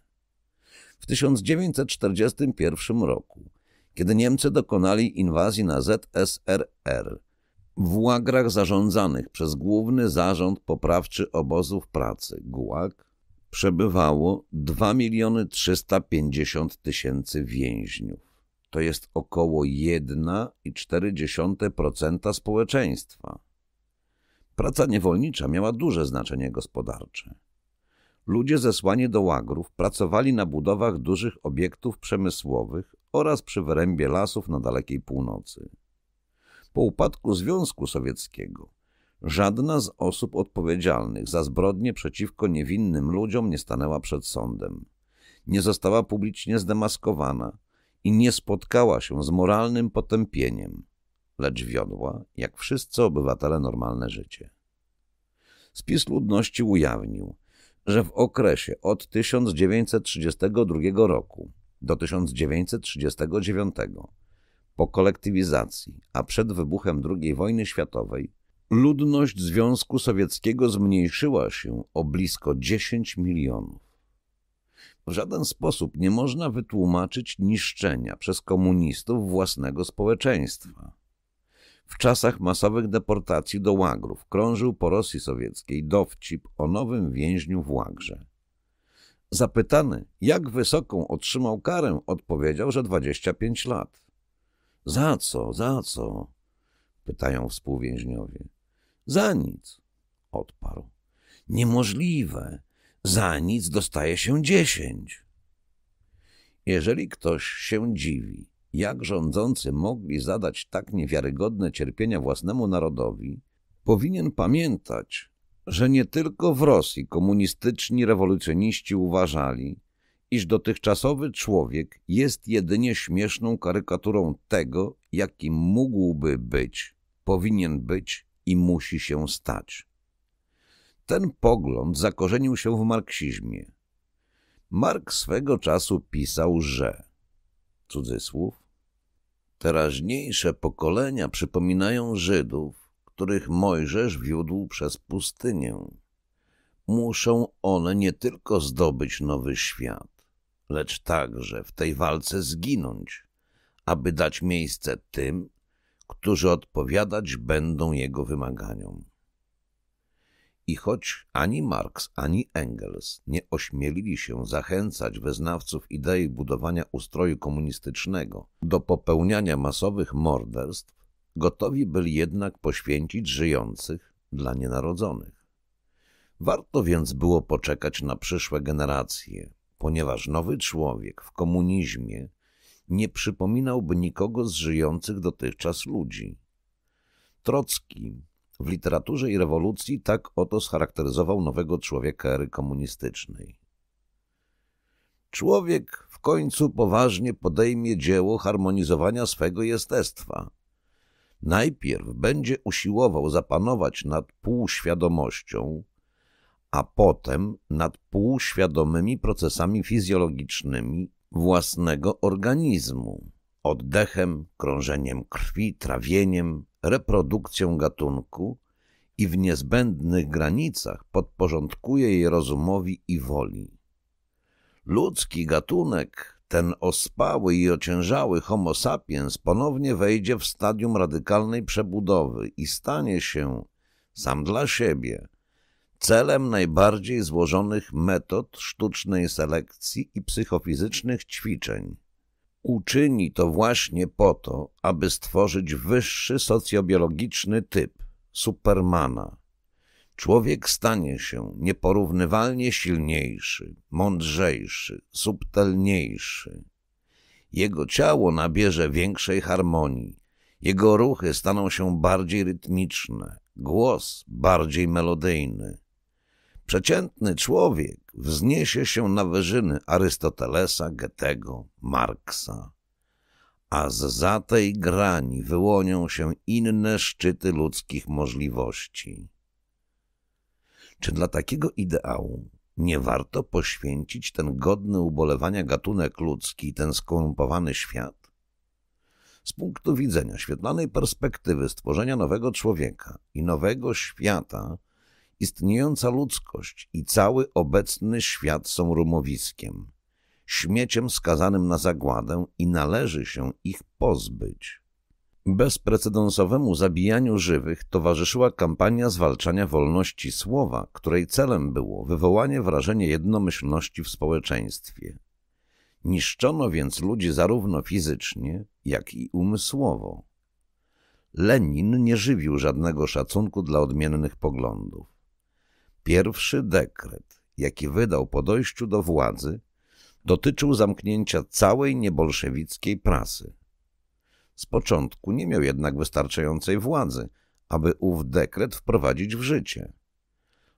W 1941 roku, kiedy Niemcy dokonali inwazji na ZSRR, w łagrach zarządzanych przez Główny Zarząd Poprawczy Obozów Pracy, GUAG, przebywało 2 350 000 więźniów to jest około 1,4% społeczeństwa. Praca niewolnicza miała duże znaczenie gospodarcze. Ludzie zesłani do łagrów pracowali na budowach dużych obiektów przemysłowych oraz przy wyrębie lasów na dalekiej północy. Po upadku Związku Sowieckiego żadna z osób odpowiedzialnych za zbrodnie przeciwko niewinnym ludziom nie stanęła przed sądem. Nie została publicznie zdemaskowana, i nie spotkała się z moralnym potępieniem, lecz wiodła, jak wszyscy obywatele, normalne życie. Spis ludności ujawnił, że w okresie od 1932 roku do 1939 po kolektywizacji, a przed wybuchem II wojny światowej, ludność Związku Sowieckiego zmniejszyła się o blisko 10 milionów. W żaden sposób nie można wytłumaczyć niszczenia przez komunistów własnego społeczeństwa. W czasach masowych deportacji do łagrów krążył po Rosji sowieckiej dowcip o nowym więźniu w łagrze. Zapytany, jak wysoką otrzymał karę, odpowiedział, że 25 lat. Za co, za co? pytają współwięźniowie. Za nic, odparł. Niemożliwe za nic dostaje się dziesięć. Jeżeli ktoś się dziwi, jak rządzący mogli zadać tak niewiarygodne cierpienia własnemu narodowi, powinien pamiętać, że nie tylko w Rosji komunistyczni rewolucjoniści uważali, iż dotychczasowy człowiek jest jedynie śmieszną karykaturą tego, jakim mógłby być, powinien być i musi się stać. Ten pogląd zakorzenił się w marksizmie. Mark swego czasu pisał, że cudzysłów teraźniejsze pokolenia przypominają Żydów, których Mojżesz wiódł przez pustynię. Muszą one nie tylko zdobyć nowy świat, lecz także w tej walce zginąć, aby dać miejsce tym, którzy odpowiadać będą jego wymaganiom. I choć ani Marx, ani Engels nie ośmielili się zachęcać wyznawców idei budowania ustroju komunistycznego do popełniania masowych morderstw, gotowi byli jednak poświęcić żyjących dla nienarodzonych. Warto więc było poczekać na przyszłe generacje, ponieważ nowy człowiek w komunizmie nie przypominałby nikogo z żyjących dotychczas ludzi. Trocki w literaturze i rewolucji tak oto scharakteryzował nowego człowieka ery komunistycznej. Człowiek w końcu poważnie podejmie dzieło harmonizowania swego jestestwa. Najpierw będzie usiłował zapanować nad półświadomością, a potem nad półświadomymi procesami fizjologicznymi własnego organizmu, oddechem, krążeniem krwi, trawieniem, reprodukcję gatunku i w niezbędnych granicach podporządkuje jej rozumowi i woli. Ludzki gatunek, ten ospały i ociężały homo sapiens ponownie wejdzie w stadium radykalnej przebudowy i stanie się, sam dla siebie, celem najbardziej złożonych metod sztucznej selekcji i psychofizycznych ćwiczeń. Uczyni to właśnie po to, aby stworzyć wyższy socjobiologiczny typ Supermana. Człowiek stanie się nieporównywalnie silniejszy, mądrzejszy, subtelniejszy. Jego ciało nabierze większej harmonii, jego ruchy staną się bardziej rytmiczne, głos bardziej melodyjny. Przeciętny człowiek wzniesie się na wyżyny Arystotelesa, Goethego, Marksa, a z za tej grani wyłonią się inne szczyty ludzkich możliwości. Czy dla takiego ideału nie warto poświęcić ten godny ubolewania gatunek ludzki, ten skorumpowany świat? Z punktu widzenia świetlanej perspektywy stworzenia nowego człowieka i nowego świata – Istniejąca ludzkość i cały obecny świat są rumowiskiem, śmieciem skazanym na zagładę i należy się ich pozbyć. Bezprecedensowemu zabijaniu żywych towarzyszyła kampania zwalczania wolności słowa, której celem było wywołanie wrażenia jednomyślności w społeczeństwie. Niszczono więc ludzi zarówno fizycznie, jak i umysłowo. Lenin nie żywił żadnego szacunku dla odmiennych poglądów. Pierwszy dekret, jaki wydał po dojściu do władzy, dotyczył zamknięcia całej niebolszewickiej prasy. Z początku nie miał jednak wystarczającej władzy, aby ów dekret wprowadzić w życie.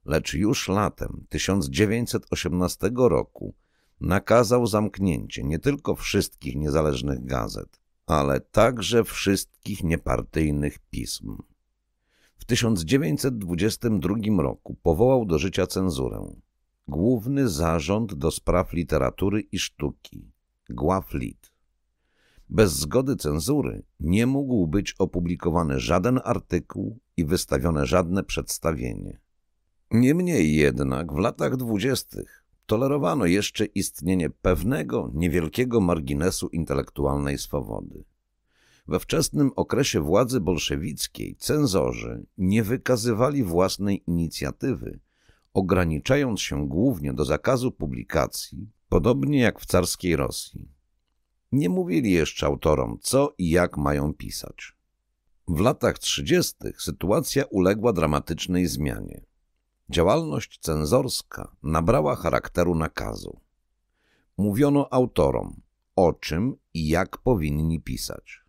Lecz już latem 1918 roku nakazał zamknięcie nie tylko wszystkich niezależnych gazet, ale także wszystkich niepartyjnych pism. W 1922 roku powołał do życia cenzurę. Główny Zarząd do Spraw Literatury i Sztuki, Głaflit. Bez zgody cenzury nie mógł być opublikowany żaden artykuł i wystawione żadne przedstawienie. Niemniej jednak w latach dwudziestych tolerowano jeszcze istnienie pewnego, niewielkiego marginesu intelektualnej swobody. We wczesnym okresie władzy bolszewickiej cenzorzy nie wykazywali własnej inicjatywy, ograniczając się głównie do zakazu publikacji, podobnie jak w carskiej Rosji. Nie mówili jeszcze autorom, co i jak mają pisać. W latach 30. sytuacja uległa dramatycznej zmianie. Działalność cenzorska nabrała charakteru nakazu. Mówiono autorom, o czym i jak powinni pisać.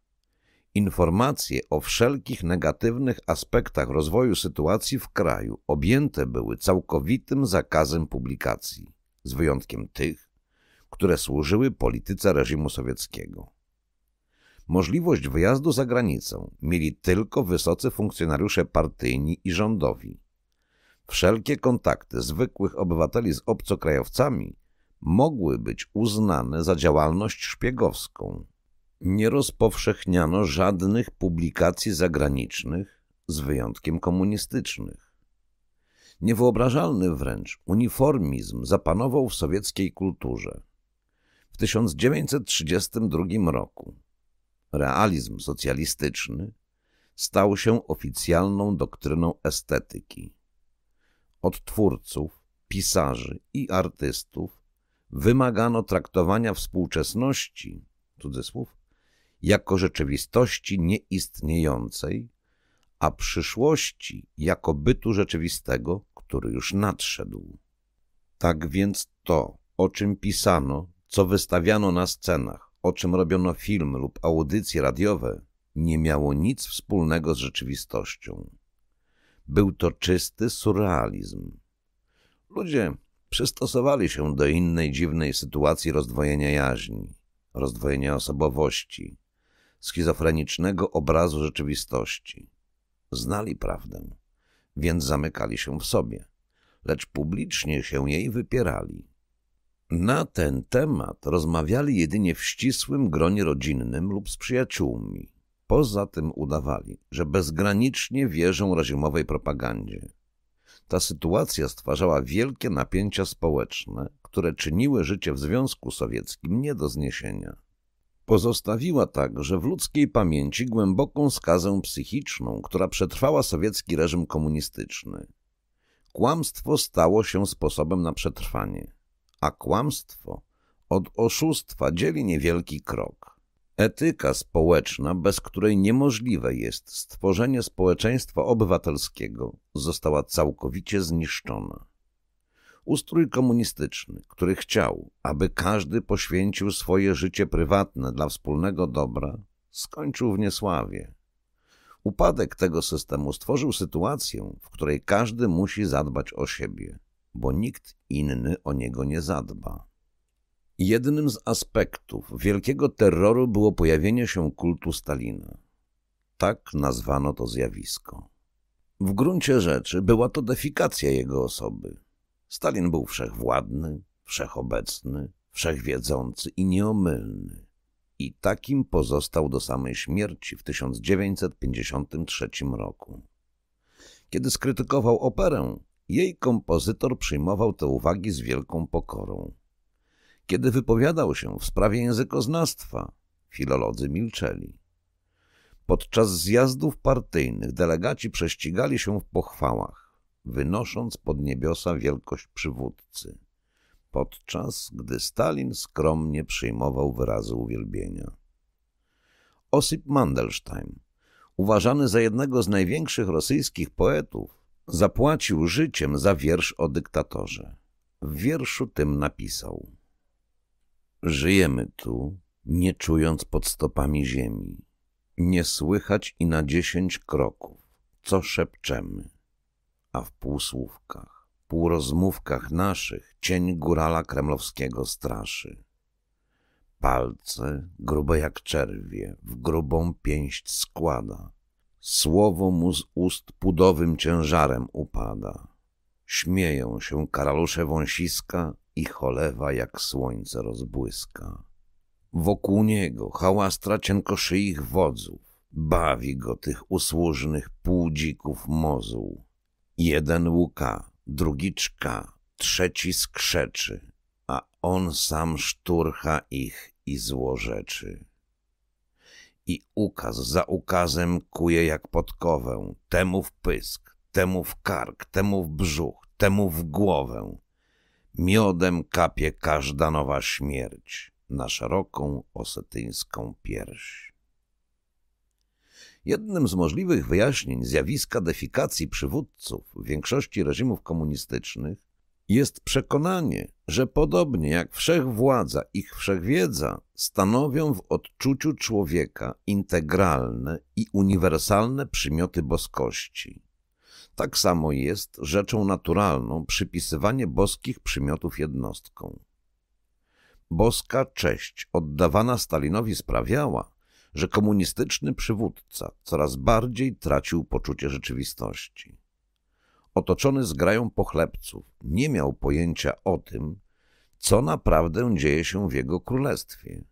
Informacje o wszelkich negatywnych aspektach rozwoju sytuacji w kraju objęte były całkowitym zakazem publikacji, z wyjątkiem tych, które służyły polityce reżimu sowieckiego. Możliwość wyjazdu za granicę mieli tylko wysocy funkcjonariusze partyjni i rządowi. Wszelkie kontakty zwykłych obywateli z obcokrajowcami mogły być uznane za działalność szpiegowską nie rozpowszechniano żadnych publikacji zagranicznych z wyjątkiem komunistycznych. Niewyobrażalny wręcz uniformizm zapanował w sowieckiej kulturze. W 1932 roku realizm socjalistyczny stał się oficjalną doktryną estetyki. Od twórców, pisarzy i artystów wymagano traktowania współczesności, cudzysłów, jako rzeczywistości nieistniejącej, a przyszłości jako bytu rzeczywistego, który już nadszedł. Tak więc to, o czym pisano, co wystawiano na scenach, o czym robiono film lub audycje radiowe, nie miało nic wspólnego z rzeczywistością. Był to czysty surrealizm. Ludzie przystosowali się do innej dziwnej sytuacji rozdwojenia jaźni, rozdwojenia osobowości, schizofrenicznego obrazu rzeczywistości. Znali prawdę, więc zamykali się w sobie, lecz publicznie się jej wypierali. Na ten temat rozmawiali jedynie w ścisłym gronie rodzinnym lub z przyjaciółmi. Poza tym udawali, że bezgranicznie wierzą reżimowej propagandzie. Ta sytuacja stwarzała wielkie napięcia społeczne, które czyniły życie w Związku Sowieckim nie do zniesienia. Pozostawiła także w ludzkiej pamięci głęboką skazę psychiczną, która przetrwała sowiecki reżim komunistyczny. Kłamstwo stało się sposobem na przetrwanie, a kłamstwo od oszustwa dzieli niewielki krok. Etyka społeczna, bez której niemożliwe jest stworzenie społeczeństwa obywatelskiego, została całkowicie zniszczona. Ustrój komunistyczny, który chciał, aby każdy poświęcił swoje życie prywatne dla wspólnego dobra, skończył w niesławie. Upadek tego systemu stworzył sytuację, w której każdy musi zadbać o siebie, bo nikt inny o niego nie zadba. Jednym z aspektów wielkiego terroru było pojawienie się kultu Stalina. Tak nazwano to zjawisko. W gruncie rzeczy była to defikacja jego osoby, Stalin był wszechwładny, wszechobecny, wszechwiedzący i nieomylny. I takim pozostał do samej śmierci w 1953 roku. Kiedy skrytykował operę, jej kompozytor przyjmował te uwagi z wielką pokorą. Kiedy wypowiadał się w sprawie językoznawstwa, filolodzy milczeli. Podczas zjazdów partyjnych delegaci prześcigali się w pochwałach wynosząc pod niebiosa wielkość przywódcy, podczas gdy Stalin skromnie przyjmował wyrazy uwielbienia. Osip Mandelstein, uważany za jednego z największych rosyjskich poetów, zapłacił życiem za wiersz o dyktatorze. W wierszu tym napisał Żyjemy tu, nie czując pod stopami ziemi. Nie słychać i na dziesięć kroków, co szepczemy a w półsłówkach, półrozmówkach naszych cień górala kremlowskiego straszy. Palce, grube jak czerwie, w grubą pięść składa. Słowo mu z ust pudowym ciężarem upada. Śmieją się karalusze wąsiska i cholewa jak słońce rozbłyska. Wokół niego hałastra cienko szyich wodzów, bawi go tych usłużnych półdzików mozuł. Jeden łuka, drugi czka, trzeci skrzeczy, a on sam szturcha ich i złorzeczy. I ukaz za ukazem kuje jak podkowę, temu w pysk, temu w kark, temu w brzuch, temu w głowę. Miodem kapie każda nowa śmierć na szeroką osetyńską pierś. Jednym z możliwych wyjaśnień zjawiska defikacji przywódców w większości reżimów komunistycznych jest przekonanie, że podobnie jak wszechwładza, ich wszechwiedza stanowią w odczuciu człowieka integralne i uniwersalne przymioty boskości. Tak samo jest rzeczą naturalną przypisywanie boskich przymiotów jednostkom. Boska cześć oddawana Stalinowi sprawiała, że komunistyczny przywódca coraz bardziej tracił poczucie rzeczywistości. Otoczony zgrają pochlebców, nie miał pojęcia o tym, co naprawdę dzieje się w jego królestwie.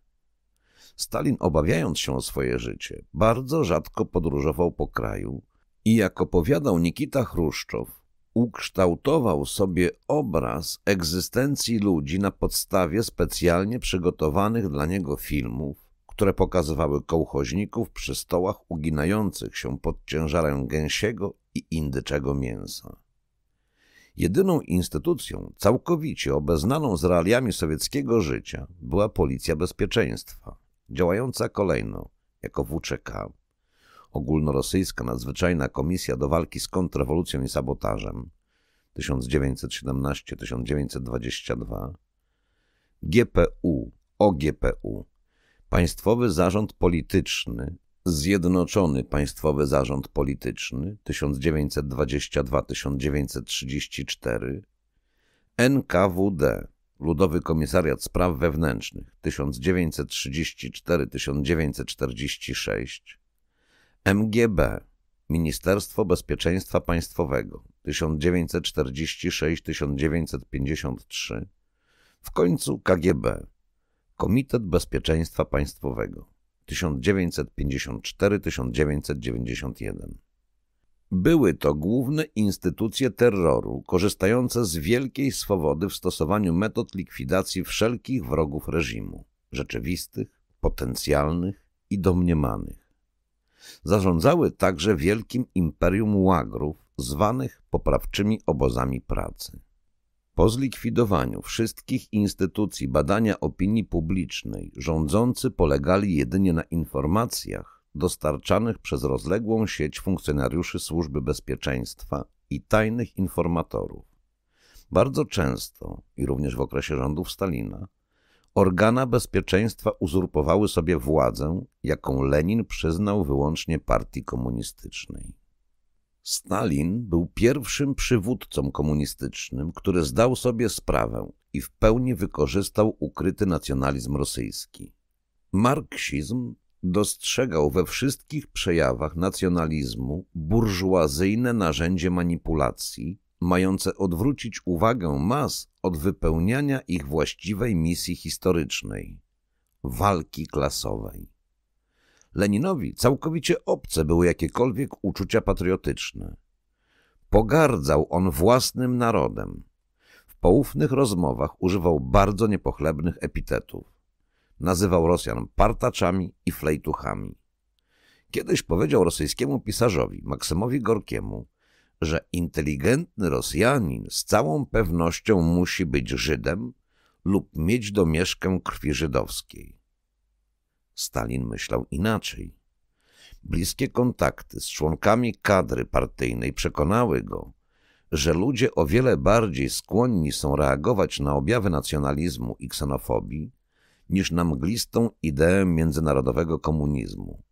Stalin, obawiając się o swoje życie, bardzo rzadko podróżował po kraju i, jak opowiadał Nikita Chruszczow, ukształtował sobie obraz egzystencji ludzi na podstawie specjalnie przygotowanych dla niego filmów, które pokazywały kołchoźników przy stołach uginających się pod ciężarem gęsiego i indyczego mięsa. Jedyną instytucją całkowicie obeznaną z realiami sowieckiego życia była Policja Bezpieczeństwa, działająca kolejno jako WCK, Ogólnorosyjska Nadzwyczajna Komisja do Walki z Kontrrewolucją i Sabotażem 1917-1922, GPU, OGPU Państwowy Zarząd Polityczny, Zjednoczony Państwowy Zarząd Polityczny 1922-1934, NKWD Ludowy Komisariat Spraw Wewnętrznych 1934-1946, MGB Ministerstwo Bezpieczeństwa Państwowego 1946-1953, w końcu KGB Komitet Bezpieczeństwa Państwowego 1954-1991 Były to główne instytucje terroru, korzystające z wielkiej swobody w stosowaniu metod likwidacji wszelkich wrogów reżimu, rzeczywistych, potencjalnych i domniemanych. Zarządzały także wielkim imperium łagrów, zwanych poprawczymi obozami pracy. Po zlikwidowaniu wszystkich instytucji badania opinii publicznej rządzący polegali jedynie na informacjach dostarczanych przez rozległą sieć funkcjonariuszy służby bezpieczeństwa i tajnych informatorów. Bardzo często, i również w okresie rządów Stalina, organa bezpieczeństwa uzurpowały sobie władzę, jaką Lenin przyznał wyłącznie partii komunistycznej. Stalin był pierwszym przywódcą komunistycznym, który zdał sobie sprawę i w pełni wykorzystał ukryty nacjonalizm rosyjski. Marksizm dostrzegał we wszystkich przejawach nacjonalizmu burżuazyjne narzędzie manipulacji, mające odwrócić uwagę mas od wypełniania ich właściwej misji historycznej – walki klasowej. Leninowi całkowicie obce były jakiekolwiek uczucia patriotyczne. Pogardzał on własnym narodem. W poufnych rozmowach używał bardzo niepochlebnych epitetów. Nazywał Rosjan partaczami i flejtuchami. Kiedyś powiedział rosyjskiemu pisarzowi, Maksymowi Gorkiemu, że inteligentny Rosjanin z całą pewnością musi być Żydem lub mieć domieszkę krwi żydowskiej. Stalin myślał inaczej. Bliskie kontakty z członkami kadry partyjnej przekonały go, że ludzie o wiele bardziej skłonni są reagować na objawy nacjonalizmu i ksenofobii niż na mglistą ideę międzynarodowego komunizmu.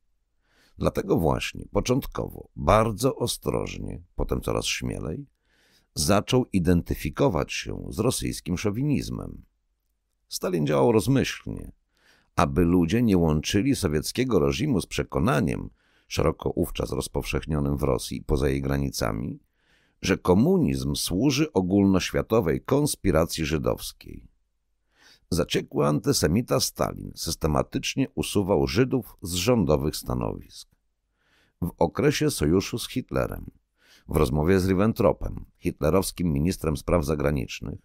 Dlatego właśnie początkowo, bardzo ostrożnie, potem coraz śmielej, zaczął identyfikować się z rosyjskim szowinizmem. Stalin działał rozmyślnie – aby ludzie nie łączyli sowieckiego reżimu z przekonaniem, szeroko ówczas rozpowszechnionym w Rosji i poza jej granicami, że komunizm służy ogólnoświatowej konspiracji żydowskiej. Zaciekły antysemita Stalin systematycznie usuwał Żydów z rządowych stanowisk. W okresie sojuszu z Hitlerem, w rozmowie z Riventropem, hitlerowskim ministrem spraw zagranicznych,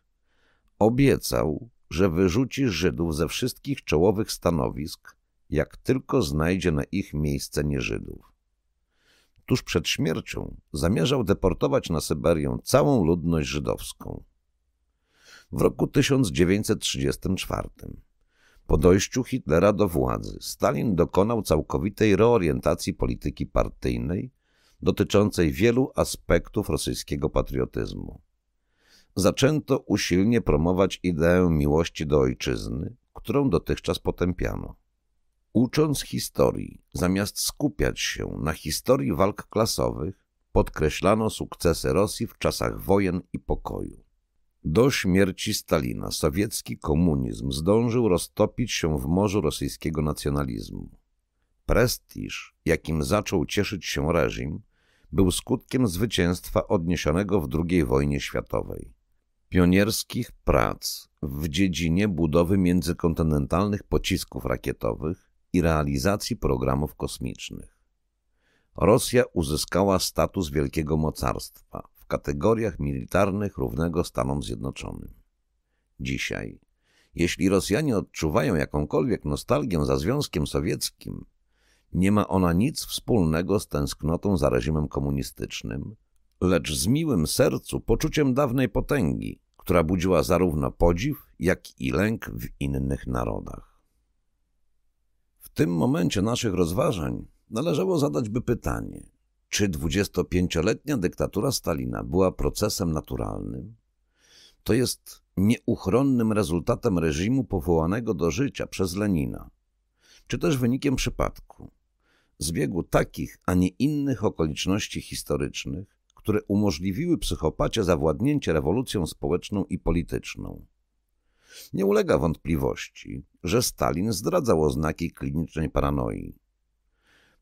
obiecał, że wyrzuci Żydów ze wszystkich czołowych stanowisk, jak tylko znajdzie na ich miejsce nie Żydów. Tuż przed śmiercią zamierzał deportować na Syberię całą ludność żydowską. W roku 1934, po dojściu Hitlera do władzy, Stalin dokonał całkowitej reorientacji polityki partyjnej dotyczącej wielu aspektów rosyjskiego patriotyzmu zaczęto usilnie promować ideę miłości do ojczyzny, którą dotychczas potępiano. Ucząc historii, zamiast skupiać się na historii walk klasowych, podkreślano sukcesy Rosji w czasach wojen i pokoju. Do śmierci Stalina sowiecki komunizm zdążył roztopić się w morzu rosyjskiego nacjonalizmu. Prestiż, jakim zaczął cieszyć się reżim, był skutkiem zwycięstwa odniesionego w II wojnie światowej pionierskich prac w dziedzinie budowy międzykontynentalnych pocisków rakietowych i realizacji programów kosmicznych. Rosja uzyskała status wielkiego mocarstwa w kategoriach militarnych równego Stanom Zjednoczonym. Dzisiaj, jeśli Rosjanie odczuwają jakąkolwiek nostalgię za Związkiem Sowieckim, nie ma ona nic wspólnego z tęsknotą za reżimem komunistycznym – lecz z miłym sercu poczuciem dawnej potęgi, która budziła zarówno podziw, jak i lęk w innych narodach. W tym momencie naszych rozważań należało zadać by pytanie, czy 25-letnia dyktatura Stalina była procesem naturalnym, to jest nieuchronnym rezultatem reżimu powołanego do życia przez Lenina, czy też wynikiem przypadku, zbiegu takich, a nie innych okoliczności historycznych, które umożliwiły psychopacie zawładnięcie rewolucją społeczną i polityczną. Nie ulega wątpliwości, że Stalin zdradzał oznaki klinicznej paranoi.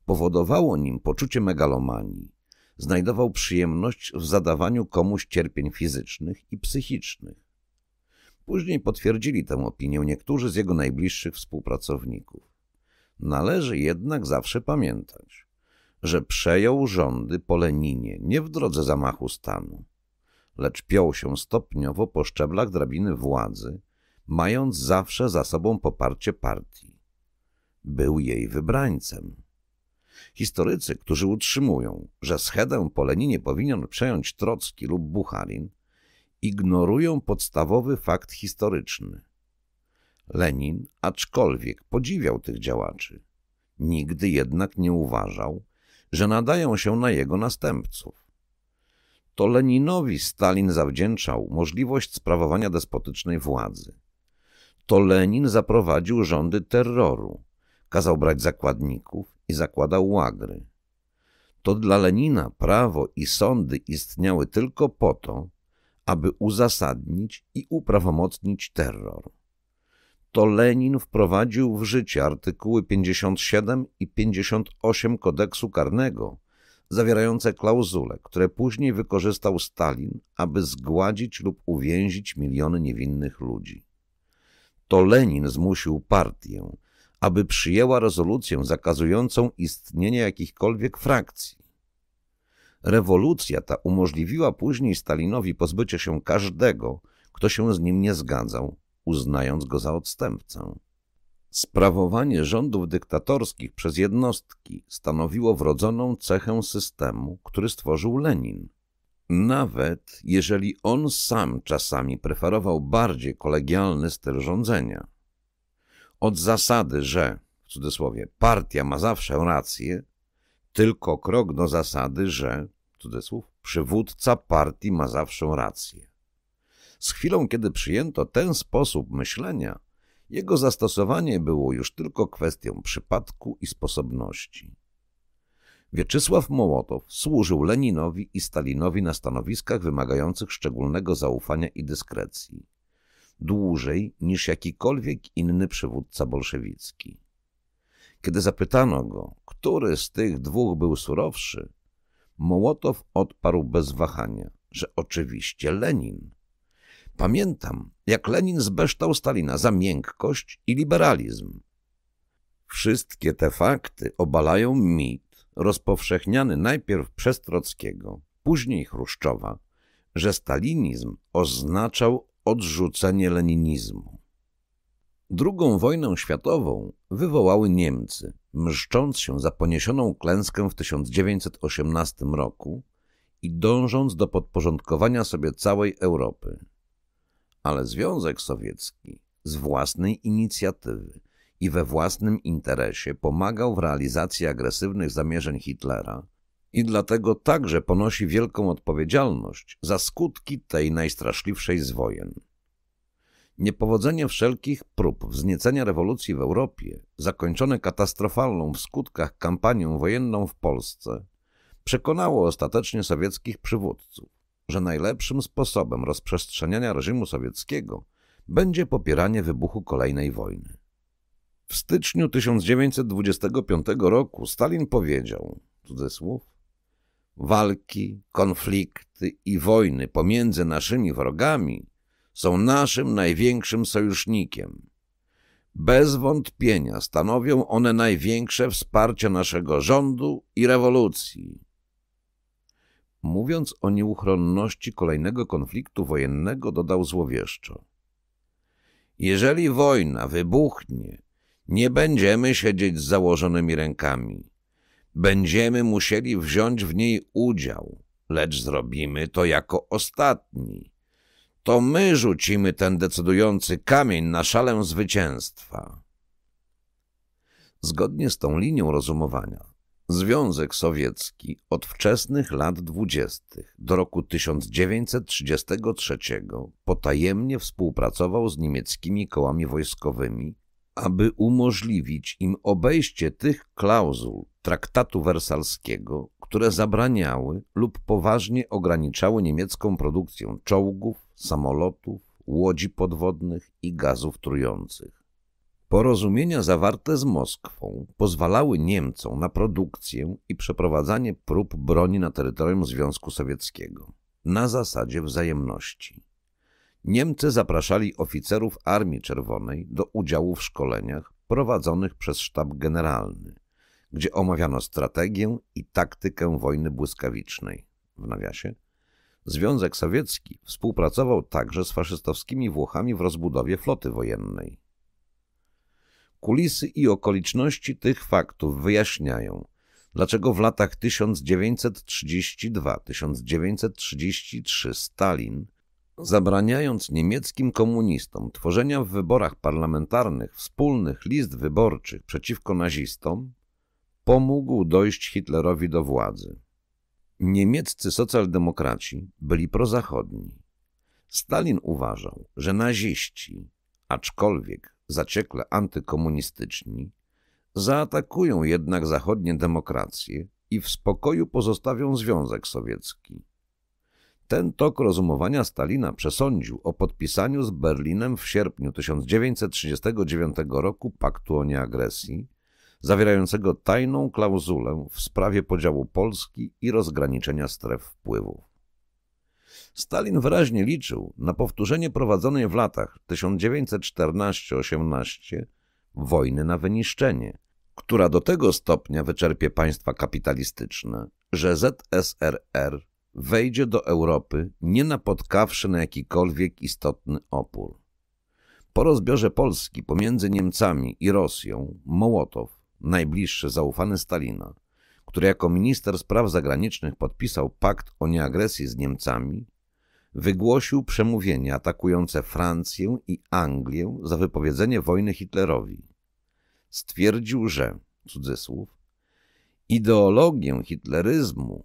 Powodowało nim poczucie megalomanii. Znajdował przyjemność w zadawaniu komuś cierpień fizycznych i psychicznych. Później potwierdzili tę opinię niektórzy z jego najbliższych współpracowników. Należy jednak zawsze pamiętać, że przejął rządy po Leninie, nie w drodze zamachu stanu, lecz piął się stopniowo po szczeblach drabiny władzy, mając zawsze za sobą poparcie partii. Był jej wybrańcem. Historycy, którzy utrzymują, że schedę po Leninie powinien przejąć Trocki lub Bucharin, ignorują podstawowy fakt historyczny. Lenin, aczkolwiek podziwiał tych działaczy, nigdy jednak nie uważał, że nadają się na jego następców. To Leninowi Stalin zawdzięczał możliwość sprawowania despotycznej władzy. To Lenin zaprowadził rządy terroru, kazał brać zakładników i zakładał łagry. To dla Lenina prawo i sądy istniały tylko po to, aby uzasadnić i uprawomocnić terror to Lenin wprowadził w życie artykuły 57 i 58 kodeksu karnego, zawierające klauzule, które później wykorzystał Stalin, aby zgładzić lub uwięzić miliony niewinnych ludzi. To Lenin zmusił partię, aby przyjęła rezolucję zakazującą istnienia jakichkolwiek frakcji. Rewolucja ta umożliwiła później Stalinowi pozbycie się każdego, kto się z nim nie zgadzał, uznając go za odstępcę. Sprawowanie rządów dyktatorskich przez jednostki stanowiło wrodzoną cechę systemu, który stworzył Lenin. Nawet jeżeli on sam czasami preferował bardziej kolegialny styl rządzenia. Od zasady, że, w cudzysłowie, partia ma zawsze rację, tylko krok do zasady, że, cudzysłów, przywódca partii ma zawsze rację. Z chwilą, kiedy przyjęto ten sposób myślenia, jego zastosowanie było już tylko kwestią przypadku i sposobności. Wieczysław Mołotow służył Leninowi i Stalinowi na stanowiskach wymagających szczególnego zaufania i dyskrecji, dłużej niż jakikolwiek inny przywódca bolszewicki. Kiedy zapytano go, który z tych dwóch był surowszy, Mołotow odparł bez wahania, że oczywiście Lenin. Pamiętam, jak Lenin zbeształ Stalina za miękkość i liberalizm. Wszystkie te fakty obalają mit rozpowszechniany najpierw przez Trockiego, później Chruszczowa, że stalinizm oznaczał odrzucenie leninizmu. Drugą wojnę światową wywołały Niemcy, mszcząc się za poniesioną klęskę w 1918 roku i dążąc do podporządkowania sobie całej Europy ale Związek Sowiecki z własnej inicjatywy i we własnym interesie pomagał w realizacji agresywnych zamierzeń Hitlera i dlatego także ponosi wielką odpowiedzialność za skutki tej najstraszliwszej z wojen. Niepowodzenie wszelkich prób wzniecenia rewolucji w Europie, zakończone katastrofalną w skutkach kampanią wojenną w Polsce, przekonało ostatecznie sowieckich przywódców że najlepszym sposobem rozprzestrzeniania reżimu sowieckiego będzie popieranie wybuchu kolejnej wojny. W styczniu 1925 roku Stalin powiedział, cudzysłów, walki, konflikty i wojny pomiędzy naszymi wrogami są naszym największym sojusznikiem. Bez wątpienia stanowią one największe wsparcie naszego rządu i rewolucji. Mówiąc o nieuchronności kolejnego konfliktu wojennego, dodał złowieszczo. Jeżeli wojna wybuchnie, nie będziemy siedzieć z założonymi rękami. Będziemy musieli wziąć w niej udział, lecz zrobimy to jako ostatni. To my rzucimy ten decydujący kamień na szalę zwycięstwa. Zgodnie z tą linią rozumowania, Związek Sowiecki od wczesnych lat dwudziestych do roku 1933 potajemnie współpracował z niemieckimi kołami wojskowymi, aby umożliwić im obejście tych klauzul traktatu wersalskiego, które zabraniały lub poważnie ograniczały niemiecką produkcję czołgów, samolotów, łodzi podwodnych i gazów trujących. Porozumienia zawarte z Moskwą pozwalały Niemcom na produkcję i przeprowadzanie prób broni na terytorium Związku Sowieckiego na zasadzie wzajemności. Niemcy zapraszali oficerów Armii Czerwonej do udziału w szkoleniach prowadzonych przez Sztab Generalny, gdzie omawiano strategię i taktykę wojny błyskawicznej. W nawiasie Związek Sowiecki współpracował także z faszystowskimi Włochami w rozbudowie floty wojennej. Kulisy i okoliczności tych faktów wyjaśniają, dlaczego w latach 1932-1933 Stalin, zabraniając niemieckim komunistom tworzenia w wyborach parlamentarnych wspólnych list wyborczych przeciwko nazistom, pomógł dojść Hitlerowi do władzy. Niemieccy socjaldemokraci byli prozachodni. Stalin uważał, że naziści, aczkolwiek zaciekle antykomunistyczni, zaatakują jednak zachodnie demokracje i w spokoju pozostawią Związek Sowiecki. Ten tok rozumowania Stalina przesądził o podpisaniu z Berlinem w sierpniu 1939 roku paktu o nieagresji, zawierającego tajną klauzulę w sprawie podziału Polski i rozgraniczenia stref wpływów. Stalin wyraźnie liczył na powtórzenie prowadzonej w latach 1914-18 wojny na wyniszczenie, która do tego stopnia wyczerpie państwa kapitalistyczne, że ZSRR wejdzie do Europy nie napotkawszy na jakikolwiek istotny opór. Po rozbiorze Polski pomiędzy Niemcami i Rosją Mołotow, najbliższy zaufany Stalina, który jako minister spraw zagranicznych podpisał pakt o nieagresji z Niemcami, wygłosił przemówienie atakujące Francję i Anglię za wypowiedzenie wojny Hitlerowi. Stwierdził, że, cudzysłów, ideologię hitleryzmu,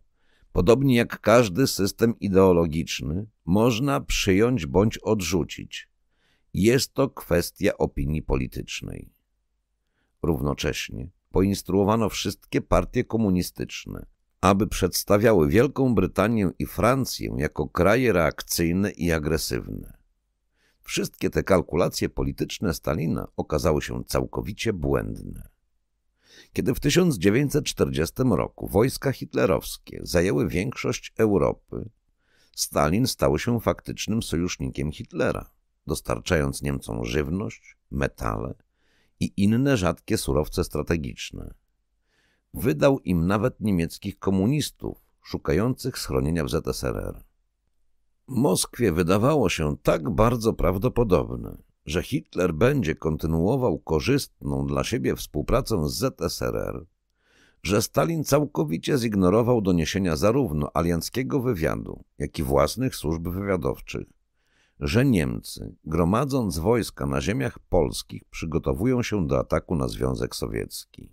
podobnie jak każdy system ideologiczny, można przyjąć bądź odrzucić. Jest to kwestia opinii politycznej. Równocześnie poinstruowano wszystkie partie komunistyczne, aby przedstawiały Wielką Brytanię i Francję jako kraje reakcyjne i agresywne. Wszystkie te kalkulacje polityczne Stalina okazały się całkowicie błędne. Kiedy w 1940 roku wojska hitlerowskie zajęły większość Europy, Stalin stał się faktycznym sojusznikiem Hitlera, dostarczając Niemcom żywność, metale i inne rzadkie surowce strategiczne – Wydał im nawet niemieckich komunistów szukających schronienia w ZSRR. Moskwie wydawało się tak bardzo prawdopodobne, że Hitler będzie kontynuował korzystną dla siebie współpracę z ZSRR, że Stalin całkowicie zignorował doniesienia zarówno alianckiego wywiadu, jak i własnych służb wywiadowczych, że Niemcy, gromadząc wojska na ziemiach polskich, przygotowują się do ataku na Związek Sowiecki.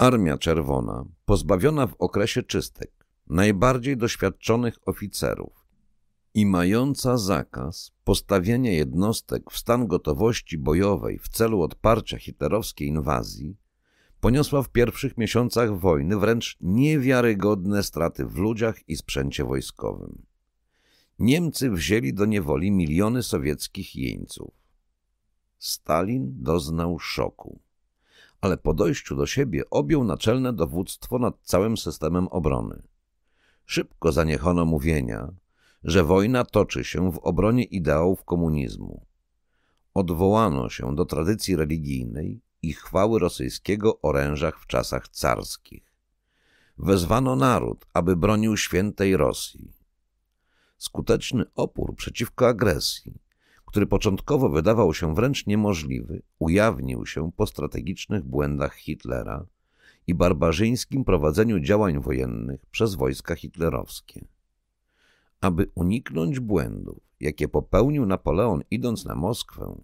Armia Czerwona pozbawiona w okresie czystek najbardziej doświadczonych oficerów i mająca zakaz postawienia jednostek w stan gotowości bojowej w celu odparcia hitlerowskiej inwazji, poniosła w pierwszych miesiącach wojny wręcz niewiarygodne straty w ludziach i sprzęcie wojskowym. Niemcy wzięli do niewoli miliony sowieckich jeńców. Stalin doznał szoku ale po dojściu do siebie objął naczelne dowództwo nad całym systemem obrony. Szybko zaniechono mówienia, że wojna toczy się w obronie ideałów komunizmu. Odwołano się do tradycji religijnej i chwały rosyjskiego orężach w czasach carskich. Wezwano naród, aby bronił świętej Rosji. Skuteczny opór przeciwko agresji który początkowo wydawał się wręcz niemożliwy, ujawnił się po strategicznych błędach Hitlera i barbarzyńskim prowadzeniu działań wojennych przez wojska hitlerowskie. Aby uniknąć błędów, jakie popełnił Napoleon idąc na Moskwę,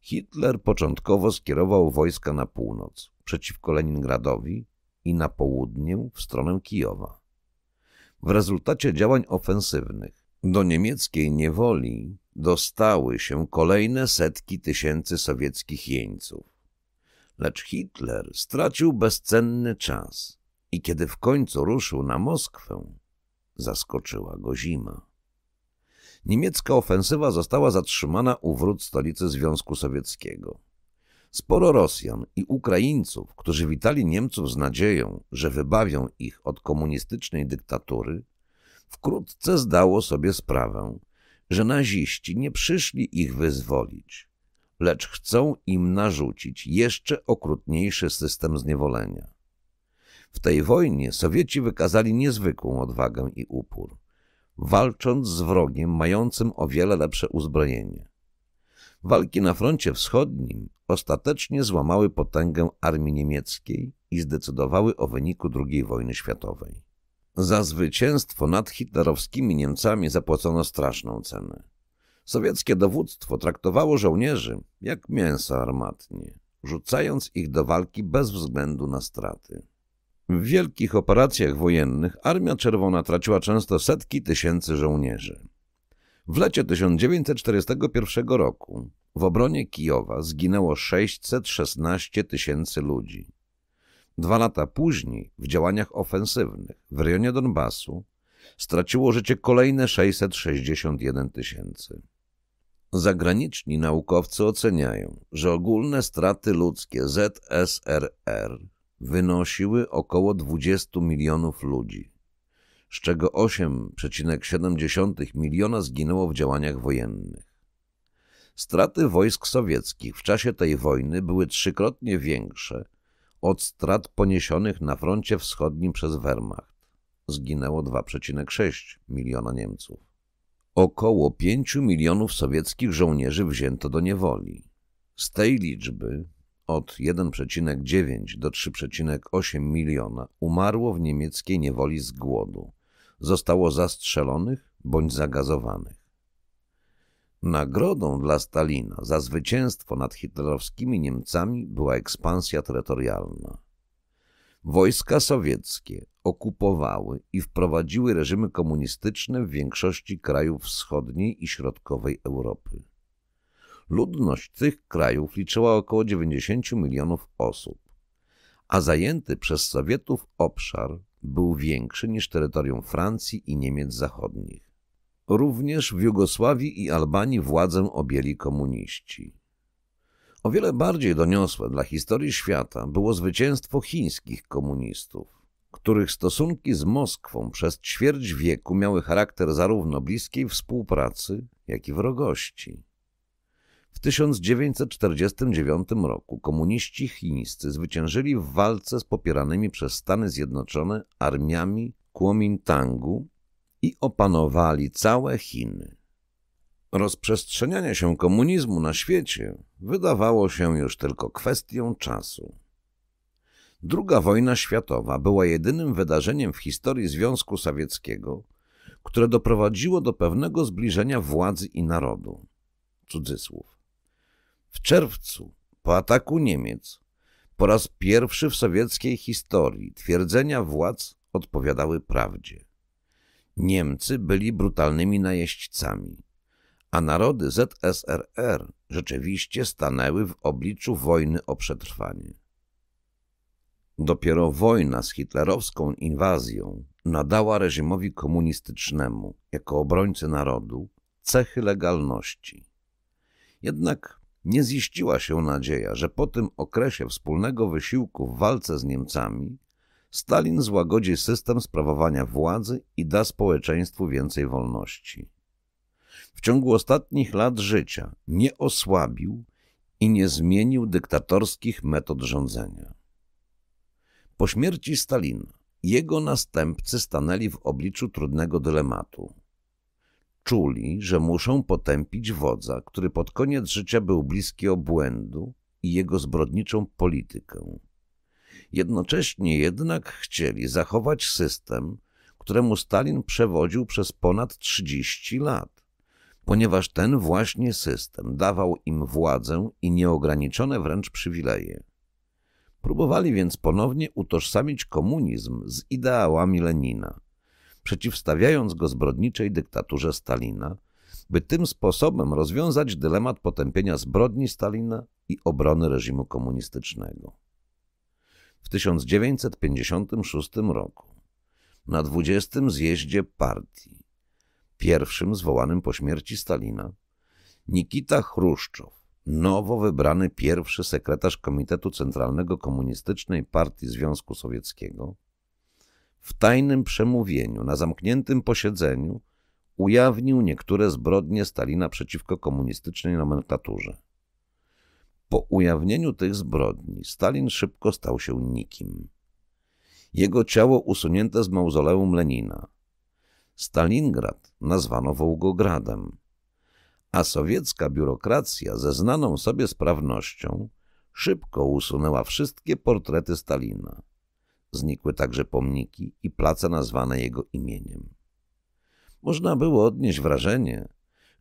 Hitler początkowo skierował wojska na północ, przeciwko Leningradowi i na południe w stronę Kijowa. W rezultacie działań ofensywnych do niemieckiej niewoli dostały się kolejne setki tysięcy sowieckich jeńców. Lecz Hitler stracił bezcenny czas i kiedy w końcu ruszył na Moskwę, zaskoczyła go zima. Niemiecka ofensywa została zatrzymana u wrót stolicy Związku Sowieckiego. Sporo Rosjan i Ukraińców, którzy witali Niemców z nadzieją, że wybawią ich od komunistycznej dyktatury, wkrótce zdało sobie sprawę, że naziści nie przyszli ich wyzwolić, lecz chcą im narzucić jeszcze okrutniejszy system zniewolenia. W tej wojnie Sowieci wykazali niezwykłą odwagę i upór, walcząc z wrogiem mającym o wiele lepsze uzbrojenie. Walki na froncie wschodnim ostatecznie złamały potęgę armii niemieckiej i zdecydowały o wyniku II wojny światowej. Za zwycięstwo nad hitlerowskimi Niemcami zapłacono straszną cenę. Sowieckie dowództwo traktowało żołnierzy jak mięso armatnie, rzucając ich do walki bez względu na straty. W wielkich operacjach wojennych Armia Czerwona traciła często setki tysięcy żołnierzy. W lecie 1941 roku w obronie Kijowa zginęło 616 tysięcy ludzi, Dwa lata później, w działaniach ofensywnych w rejonie Donbasu, straciło życie kolejne 661 tysięcy. Zagraniczni naukowcy oceniają, że ogólne straty ludzkie ZSRR wynosiły około 20 milionów ludzi, z czego 8,7 miliona zginęło w działaniach wojennych. Straty wojsk sowieckich w czasie tej wojny były trzykrotnie większe od strat poniesionych na froncie wschodnim przez Wehrmacht. Zginęło 2,6 miliona Niemców. Około 5 milionów sowieckich żołnierzy wzięto do niewoli. Z tej liczby od 1,9 do 3,8 miliona umarło w niemieckiej niewoli z głodu. Zostało zastrzelonych bądź zagazowanych. Nagrodą dla Stalina za zwycięstwo nad hitlerowskimi Niemcami była ekspansja terytorialna. Wojska sowieckie okupowały i wprowadziły reżimy komunistyczne w większości krajów wschodniej i środkowej Europy. Ludność tych krajów liczyła około 90 milionów osób, a zajęty przez Sowietów obszar był większy niż terytorium Francji i Niemiec zachodnich. Również w Jugosławii i Albanii władzę objęli komuniści. O wiele bardziej doniosłe dla historii świata było zwycięstwo chińskich komunistów, których stosunki z Moskwą przez ćwierć wieku miały charakter zarówno bliskiej współpracy, jak i wrogości. W 1949 roku komuniści chińscy zwyciężyli w walce z popieranymi przez Stany Zjednoczone armiami Kuomintangu i opanowali całe Chiny. Rozprzestrzenianie się komunizmu na świecie wydawało się już tylko kwestią czasu. Druga wojna światowa była jedynym wydarzeniem w historii Związku Sowieckiego, które doprowadziło do pewnego zbliżenia władzy i narodu. Cudzysłów. W czerwcu, po ataku Niemiec, po raz pierwszy w sowieckiej historii twierdzenia władz odpowiadały prawdzie. Niemcy byli brutalnymi najeźdźcami, a narody ZSRR rzeczywiście stanęły w obliczu wojny o przetrwanie. Dopiero wojna z hitlerowską inwazją nadała reżimowi komunistycznemu, jako obrońcy narodu, cechy legalności. Jednak nie ziściła się nadzieja, że po tym okresie wspólnego wysiłku w walce z Niemcami Stalin złagodzi system sprawowania władzy i da społeczeństwu więcej wolności. W ciągu ostatnich lat życia nie osłabił i nie zmienił dyktatorskich metod rządzenia. Po śmierci Stalina jego następcy stanęli w obliczu trudnego dylematu. Czuli, że muszą potępić wodza, który pod koniec życia był bliski obłędu i jego zbrodniczą politykę Jednocześnie jednak chcieli zachować system, któremu Stalin przewodził przez ponad 30 lat, ponieważ ten właśnie system dawał im władzę i nieograniczone wręcz przywileje. Próbowali więc ponownie utożsamić komunizm z ideałami Lenina, przeciwstawiając go zbrodniczej dyktaturze Stalina, by tym sposobem rozwiązać dylemat potępienia zbrodni Stalina i obrony reżimu komunistycznego w 1956 roku na 20. zjeździe partii, pierwszym zwołanym po śmierci Stalina, Nikita Chruszczow, nowo wybrany pierwszy sekretarz Komitetu Centralnego Komunistycznej Partii Związku Sowieckiego, w tajnym przemówieniu na zamkniętym posiedzeniu ujawnił niektóre zbrodnie Stalina przeciwko komunistycznej nomenklaturze. Po ujawnieniu tych zbrodni Stalin szybko stał się nikim. Jego ciało usunięte z mauzoleum Lenina. Stalingrad nazwano Wołgogradem, a sowiecka biurokracja ze znaną sobie sprawnością szybko usunęła wszystkie portrety Stalina. Znikły także pomniki i place nazwane jego imieniem. Można było odnieść wrażenie,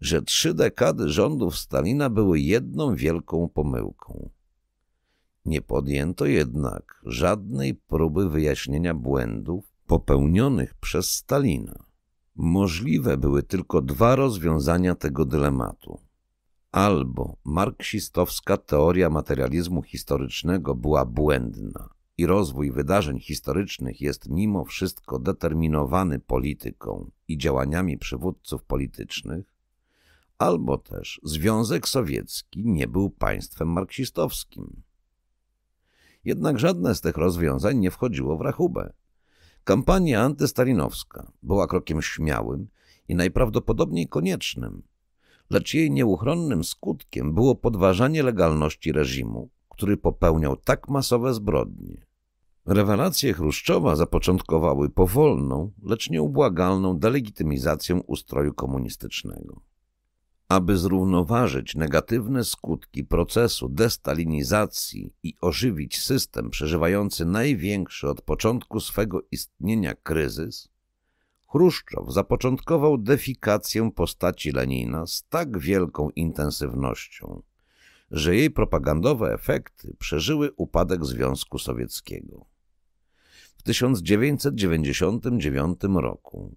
że trzy dekady rządów Stalina były jedną wielką pomyłką. Nie podjęto jednak żadnej próby wyjaśnienia błędów popełnionych przez Stalina. Możliwe były tylko dwa rozwiązania tego dylematu. Albo marksistowska teoria materializmu historycznego była błędna i rozwój wydarzeń historycznych jest mimo wszystko determinowany polityką i działaniami przywódców politycznych, albo też Związek Sowiecki nie był państwem marksistowskim. Jednak żadne z tych rozwiązań nie wchodziło w rachubę. Kampania antystalinowska była krokiem śmiałym i najprawdopodobniej koniecznym, lecz jej nieuchronnym skutkiem było podważanie legalności reżimu, który popełniał tak masowe zbrodnie. Rewelacje Chruszczowa zapoczątkowały powolną, lecz nieubłagalną delegitymizację ustroju komunistycznego. Aby zrównoważyć negatywne skutki procesu destalinizacji i ożywić system przeżywający największy od początku swego istnienia kryzys, Chruszczow zapoczątkował defikację postaci Lenina z tak wielką intensywnością, że jej propagandowe efekty przeżyły upadek Związku Sowieckiego. W 1999 roku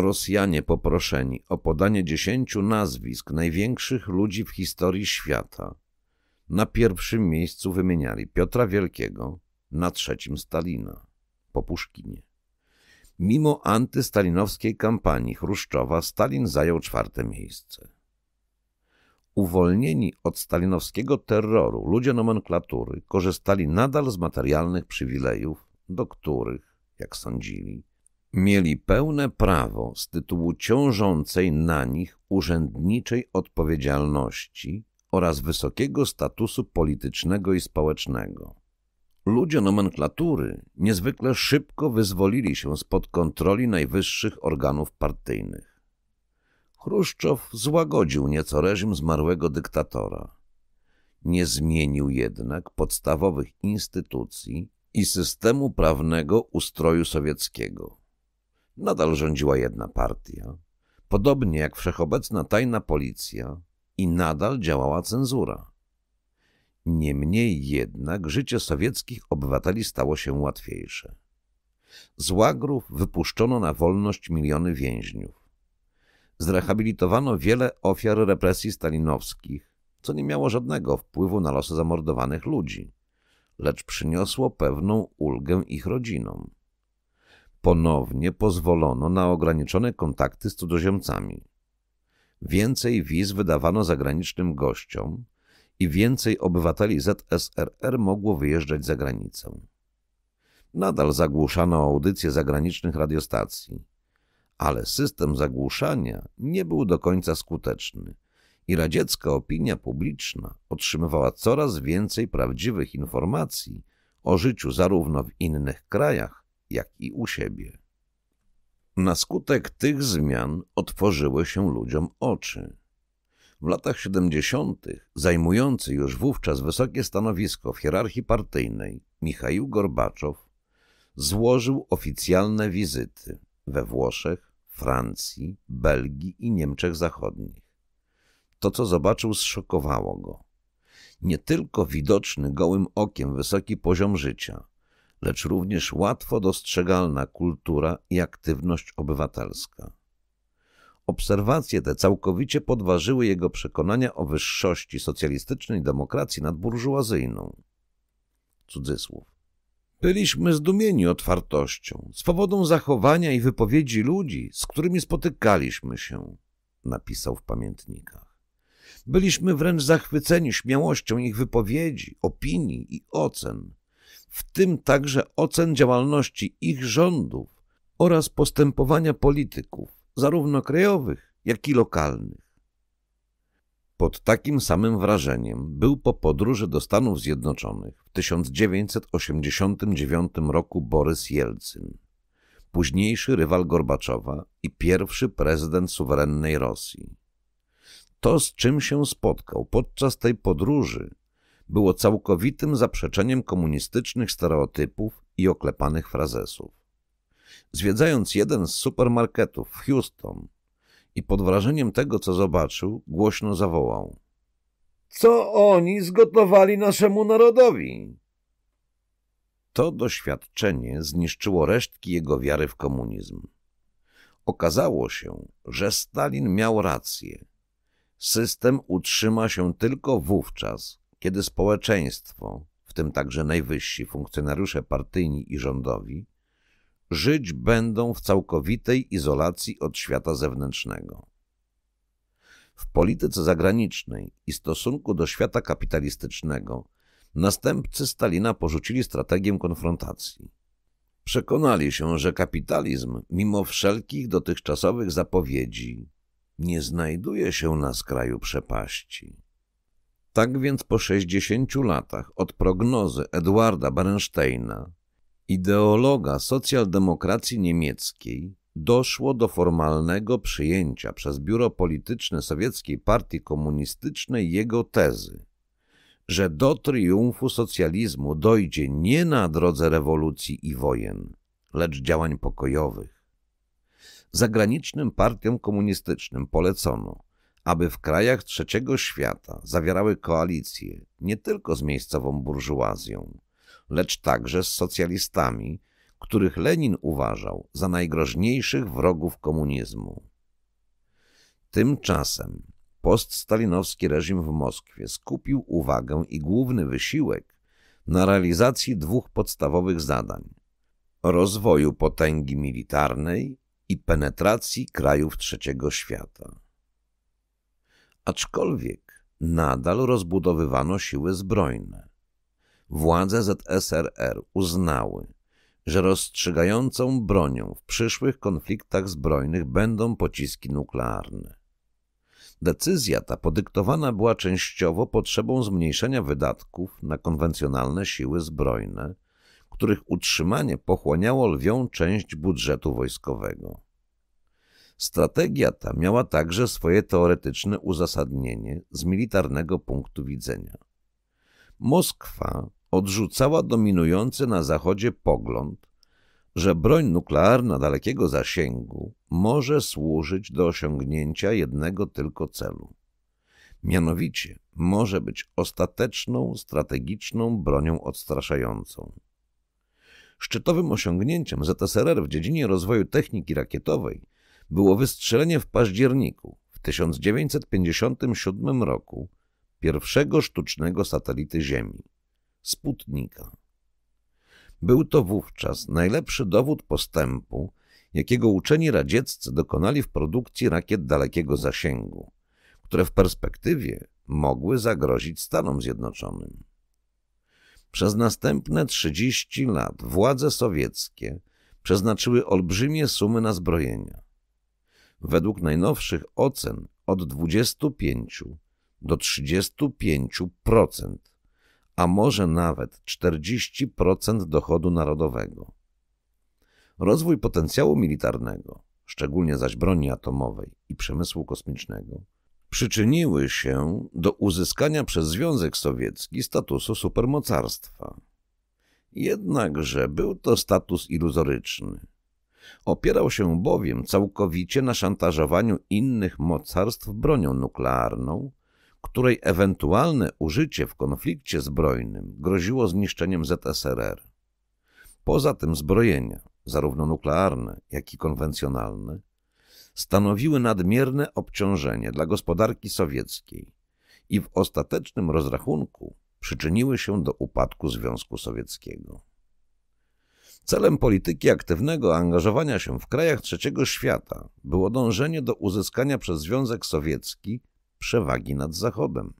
Rosjanie poproszeni o podanie dziesięciu nazwisk największych ludzi w historii świata. Na pierwszym miejscu wymieniali Piotra Wielkiego, na trzecim Stalina, po Puszkinie. Mimo antystalinowskiej kampanii Chruszczowa Stalin zajął czwarte miejsce. Uwolnieni od stalinowskiego terroru ludzie nomenklatury korzystali nadal z materialnych przywilejów, do których, jak sądzili, mieli pełne prawo z tytułu ciążącej na nich urzędniczej odpowiedzialności oraz wysokiego statusu politycznego i społecznego. Ludzie nomenklatury niezwykle szybko wyzwolili się spod kontroli najwyższych organów partyjnych. Chruszczow złagodził nieco reżim zmarłego dyktatora. Nie zmienił jednak podstawowych instytucji i systemu prawnego ustroju sowieckiego nadal rządziła jedna partia, podobnie jak wszechobecna tajna policja i nadal działała cenzura. Niemniej jednak życie sowieckich obywateli stało się łatwiejsze. Z łagrów wypuszczono na wolność miliony więźniów. Zrehabilitowano wiele ofiar represji stalinowskich, co nie miało żadnego wpływu na losy zamordowanych ludzi, lecz przyniosło pewną ulgę ich rodzinom ponownie pozwolono na ograniczone kontakty z cudzoziemcami. Więcej wiz wydawano zagranicznym gościom i więcej obywateli ZSRR mogło wyjeżdżać za granicę. Nadal zagłuszano audycje zagranicznych radiostacji, ale system zagłuszania nie był do końca skuteczny i radziecka opinia publiczna otrzymywała coraz więcej prawdziwych informacji o życiu zarówno w innych krajach, jak i u siebie. Na skutek tych zmian otworzyły się ludziom oczy. W latach 70. zajmujący już wówczas wysokie stanowisko w hierarchii partyjnej Michał Gorbaczow złożył oficjalne wizyty we Włoszech, Francji, Belgii i Niemczech Zachodnich. To, co zobaczył, zszokowało go. Nie tylko widoczny gołym okiem wysoki poziom życia, lecz również łatwo dostrzegalna kultura i aktywność obywatelska. Obserwacje te całkowicie podważyły jego przekonania o wyższości socjalistycznej demokracji nad burżuazyjną. Cudzysłów. Byliśmy zdumieni otwartością, swobodą zachowania i wypowiedzi ludzi, z którymi spotykaliśmy się, napisał w pamiętnikach. Byliśmy wręcz zachwyceni śmiałością ich wypowiedzi, opinii i ocen, w tym także ocen działalności ich rządów oraz postępowania polityków, zarówno krajowych, jak i lokalnych. Pod takim samym wrażeniem był po podróży do Stanów Zjednoczonych w 1989 roku Borys Jelcyn, późniejszy rywal Gorbaczowa i pierwszy prezydent suwerennej Rosji. To, z czym się spotkał podczas tej podróży, było całkowitym zaprzeczeniem komunistycznych stereotypów i oklepanych frazesów. Zwiedzając jeden z supermarketów w Houston i pod wrażeniem tego, co zobaczył, głośno zawołał – co oni zgotowali naszemu narodowi. To doświadczenie zniszczyło resztki jego wiary w komunizm. Okazało się, że Stalin miał rację. System utrzyma się tylko wówczas, kiedy społeczeństwo, w tym także najwyżsi funkcjonariusze partyjni i rządowi, żyć będą w całkowitej izolacji od świata zewnętrznego. W polityce zagranicznej i stosunku do świata kapitalistycznego następcy Stalina porzucili strategię konfrontacji. Przekonali się, że kapitalizm, mimo wszelkich dotychczasowych zapowiedzi, nie znajduje się na skraju przepaści. Tak więc po 60 latach od prognozy Edwarda Bernsteina, ideologa socjaldemokracji niemieckiej, doszło do formalnego przyjęcia przez biuro polityczne Sowieckiej Partii Komunistycznej jego tezy, że do triumfu socjalizmu dojdzie nie na drodze rewolucji i wojen, lecz działań pokojowych. Zagranicznym partiom komunistycznym polecono – aby w krajach trzeciego świata zawierały koalicje nie tylko z miejscową burżuazją, lecz także z socjalistami, których Lenin uważał za najgroźniejszych wrogów komunizmu. Tymczasem poststalinowski reżim w Moskwie skupił uwagę i główny wysiłek na realizacji dwóch podstawowych zadań – rozwoju potęgi militarnej i penetracji krajów trzeciego świata. Aczkolwiek nadal rozbudowywano siły zbrojne. Władze ZSRR uznały, że rozstrzygającą bronią w przyszłych konfliktach zbrojnych będą pociski nuklearne. Decyzja ta podyktowana była częściowo potrzebą zmniejszenia wydatków na konwencjonalne siły zbrojne, których utrzymanie pochłaniało lwią część budżetu wojskowego. Strategia ta miała także swoje teoretyczne uzasadnienie z militarnego punktu widzenia. Moskwa odrzucała dominujący na Zachodzie pogląd, że broń nuklearna dalekiego zasięgu może służyć do osiągnięcia jednego tylko celu. Mianowicie może być ostateczną, strategiczną bronią odstraszającą. Szczytowym osiągnięciem ZSRR w dziedzinie rozwoju techniki rakietowej – było wystrzelenie w październiku w 1957 roku pierwszego sztucznego satelity Ziemi Sputnika. Był to wówczas najlepszy dowód postępu, jakiego uczeni radzieccy dokonali w produkcji rakiet dalekiego zasięgu, które w perspektywie mogły zagrozić Stanom Zjednoczonym. Przez następne 30 lat władze sowieckie przeznaczyły olbrzymie sumy na zbrojenia według najnowszych ocen od 25 do 35%, a może nawet 40% dochodu narodowego. Rozwój potencjału militarnego, szczególnie zaś broni atomowej i przemysłu kosmicznego, przyczyniły się do uzyskania przez Związek Sowiecki statusu supermocarstwa. Jednakże był to status iluzoryczny – Opierał się bowiem całkowicie na szantażowaniu innych mocarstw bronią nuklearną, której ewentualne użycie w konflikcie zbrojnym groziło zniszczeniem ZSRR. Poza tym zbrojenia, zarówno nuklearne, jak i konwencjonalne, stanowiły nadmierne obciążenie dla gospodarki sowieckiej i w ostatecznym rozrachunku przyczyniły się do upadku Związku Sowieckiego. Celem polityki aktywnego angażowania się w krajach trzeciego świata było dążenie do uzyskania przez Związek Sowiecki przewagi nad Zachodem.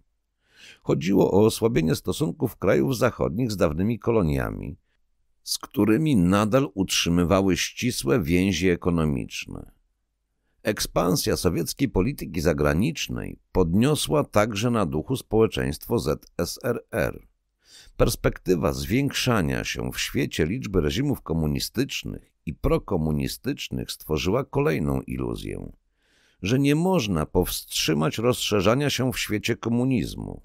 Chodziło o osłabienie stosunków krajów zachodnich z dawnymi koloniami, z którymi nadal utrzymywały ścisłe więzi ekonomiczne. Ekspansja sowieckiej polityki zagranicznej podniosła także na duchu społeczeństwo ZSRR. Perspektywa zwiększania się w świecie liczby reżimów komunistycznych i prokomunistycznych stworzyła kolejną iluzję, że nie można powstrzymać rozszerzania się w świecie komunizmu.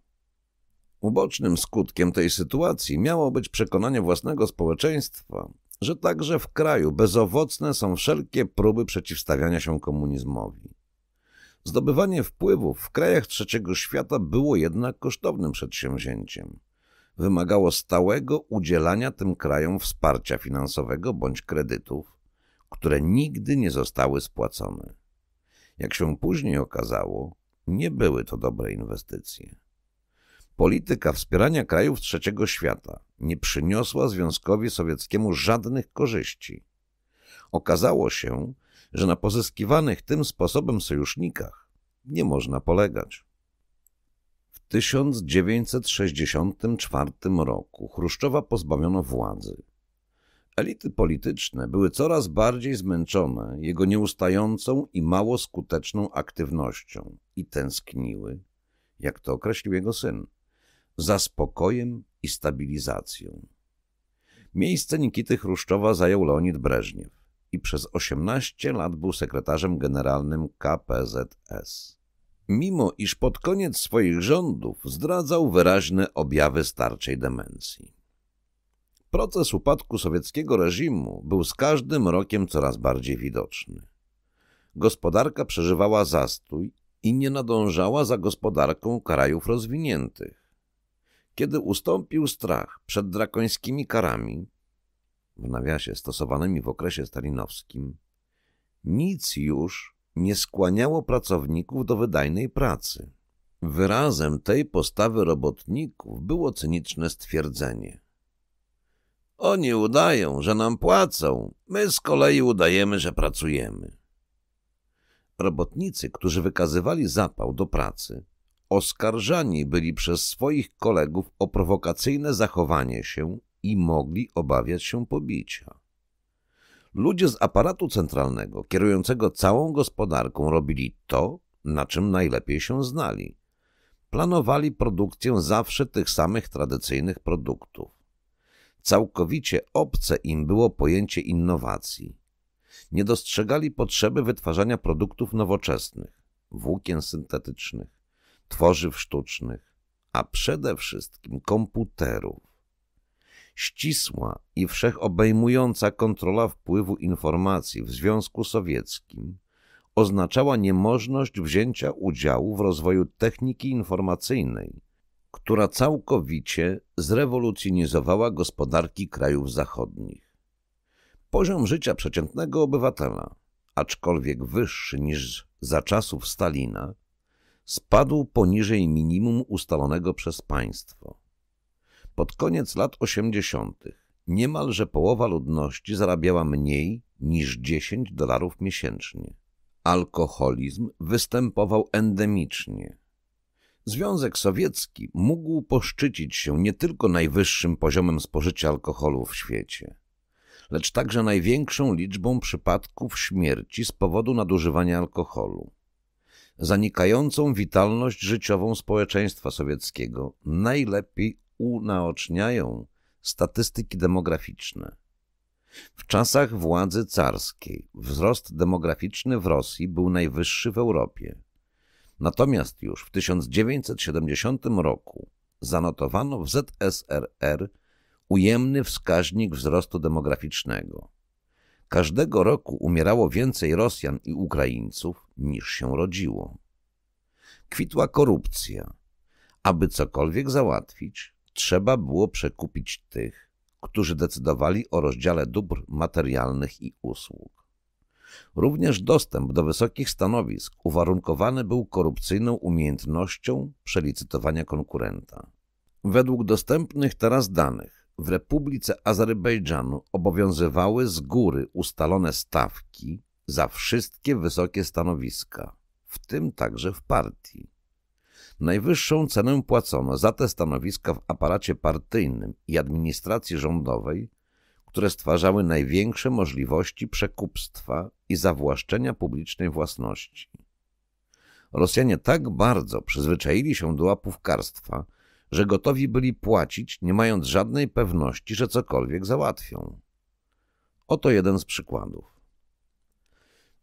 Ubocznym skutkiem tej sytuacji miało być przekonanie własnego społeczeństwa, że także w kraju bezowocne są wszelkie próby przeciwstawiania się komunizmowi. Zdobywanie wpływów w krajach trzeciego świata było jednak kosztownym przedsięwzięciem wymagało stałego udzielania tym krajom wsparcia finansowego bądź kredytów, które nigdy nie zostały spłacone. Jak się później okazało, nie były to dobre inwestycje. Polityka wspierania krajów trzeciego świata nie przyniosła Związkowi Sowieckiemu żadnych korzyści. Okazało się, że na pozyskiwanych tym sposobem sojusznikach nie można polegać. 1964 roku Chruszczowa pozbawiono władzy. Elity polityczne były coraz bardziej zmęczone jego nieustającą i mało skuteczną aktywnością i tęskniły, jak to określił jego syn, za spokojem i stabilizacją. Miejsce Nikity Chruszczowa zajął Leonid Breżniew i przez 18 lat był sekretarzem generalnym KPZS mimo iż pod koniec swoich rządów zdradzał wyraźne objawy starczej demencji. Proces upadku sowieckiego reżimu był z każdym rokiem coraz bardziej widoczny. Gospodarka przeżywała zastój i nie nadążała za gospodarką krajów rozwiniętych. Kiedy ustąpił strach przed drakońskimi karami, w nawiasie stosowanymi w okresie stalinowskim, nic już nie skłaniało pracowników do wydajnej pracy. Wyrazem tej postawy robotników było cyniczne stwierdzenie. Oni udają, że nam płacą, my z kolei udajemy, że pracujemy. Robotnicy, którzy wykazywali zapał do pracy, oskarżani byli przez swoich kolegów o prowokacyjne zachowanie się i mogli obawiać się pobicia. Ludzie z aparatu centralnego, kierującego całą gospodarką, robili to, na czym najlepiej się znali. Planowali produkcję zawsze tych samych tradycyjnych produktów. Całkowicie obce im było pojęcie innowacji. Nie dostrzegali potrzeby wytwarzania produktów nowoczesnych, włókien syntetycznych, tworzyw sztucznych, a przede wszystkim komputerów ścisła i wszechobejmująca kontrola wpływu informacji w Związku Sowieckim oznaczała niemożność wzięcia udziału w rozwoju techniki informacyjnej, która całkowicie zrewolucjonizowała gospodarki krajów zachodnich. Poziom życia przeciętnego obywatela, aczkolwiek wyższy niż za czasów Stalina, spadł poniżej minimum ustalonego przez państwo – pod koniec lat 80. niemalże połowa ludności zarabiała mniej niż 10 dolarów miesięcznie. Alkoholizm występował endemicznie. Związek Sowiecki mógł poszczycić się nie tylko najwyższym poziomem spożycia alkoholu w świecie, lecz także największą liczbą przypadków śmierci z powodu nadużywania alkoholu zanikającą witalność życiową społeczeństwa sowieckiego najlepiej unaoczniają statystyki demograficzne. W czasach władzy carskiej wzrost demograficzny w Rosji był najwyższy w Europie. Natomiast już w 1970 roku zanotowano w ZSRR ujemny wskaźnik wzrostu demograficznego. Każdego roku umierało więcej Rosjan i Ukraińców niż się rodziło. Kwitła korupcja. Aby cokolwiek załatwić, trzeba było przekupić tych, którzy decydowali o rozdziale dóbr materialnych i usług. Również dostęp do wysokich stanowisk uwarunkowany był korupcyjną umiejętnością przelicytowania konkurenta. Według dostępnych teraz danych w Republice Azerbejdżanu obowiązywały z góry ustalone stawki za wszystkie wysokie stanowiska, w tym także w partii. Najwyższą cenę płacono za te stanowiska w aparacie partyjnym i administracji rządowej, które stwarzały największe możliwości przekupstwa i zawłaszczenia publicznej własności. Rosjanie tak bardzo przyzwyczaili się do łapówkarstwa, że gotowi byli płacić, nie mając żadnej pewności, że cokolwiek załatwią. Oto jeden z przykładów.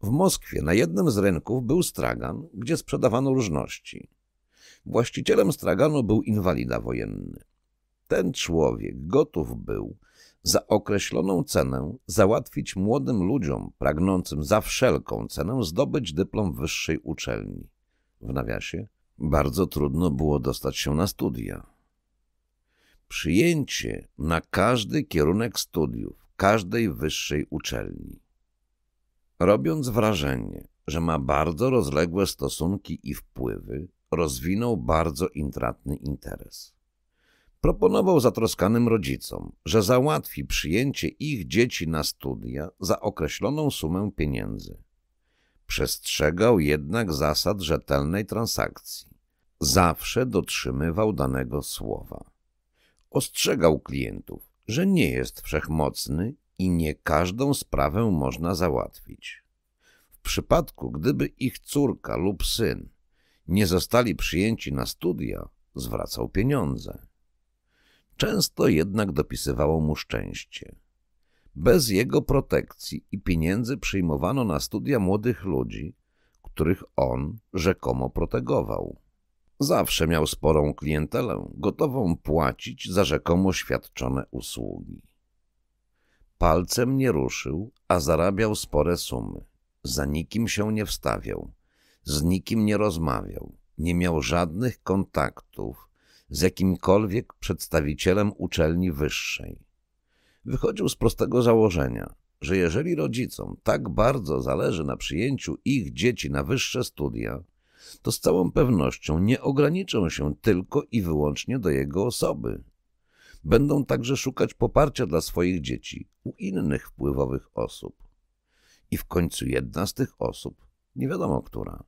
W Moskwie na jednym z rynków był stragan, gdzie sprzedawano różności – Właścicielem straganu był inwalida wojenny. Ten człowiek gotów był za określoną cenę załatwić młodym ludziom pragnącym za wszelką cenę zdobyć dyplom wyższej uczelni. W nawiasie bardzo trudno było dostać się na studia. Przyjęcie na każdy kierunek studiów każdej wyższej uczelni. Robiąc wrażenie, że ma bardzo rozległe stosunki i wpływy, rozwinął bardzo intratny interes. Proponował zatroskanym rodzicom, że załatwi przyjęcie ich dzieci na studia za określoną sumę pieniędzy. Przestrzegał jednak zasad rzetelnej transakcji. Zawsze dotrzymywał danego słowa. Ostrzegał klientów, że nie jest wszechmocny i nie każdą sprawę można załatwić. W przypadku, gdyby ich córka lub syn nie zostali przyjęci na studia, zwracał pieniądze. Często jednak dopisywało mu szczęście. Bez jego protekcji i pieniędzy przyjmowano na studia młodych ludzi, których on rzekomo protegował. Zawsze miał sporą klientelę, gotową płacić za rzekomo świadczone usługi. Palcem nie ruszył, a zarabiał spore sumy. Za nikim się nie wstawiał z nikim nie rozmawiał, nie miał żadnych kontaktów z jakimkolwiek przedstawicielem uczelni wyższej. Wychodził z prostego założenia, że jeżeli rodzicom tak bardzo zależy na przyjęciu ich dzieci na wyższe studia, to z całą pewnością nie ograniczą się tylko i wyłącznie do jego osoby. Będą także szukać poparcia dla swoich dzieci u innych wpływowych osób. I w końcu jedna z tych osób, nie wiadomo która,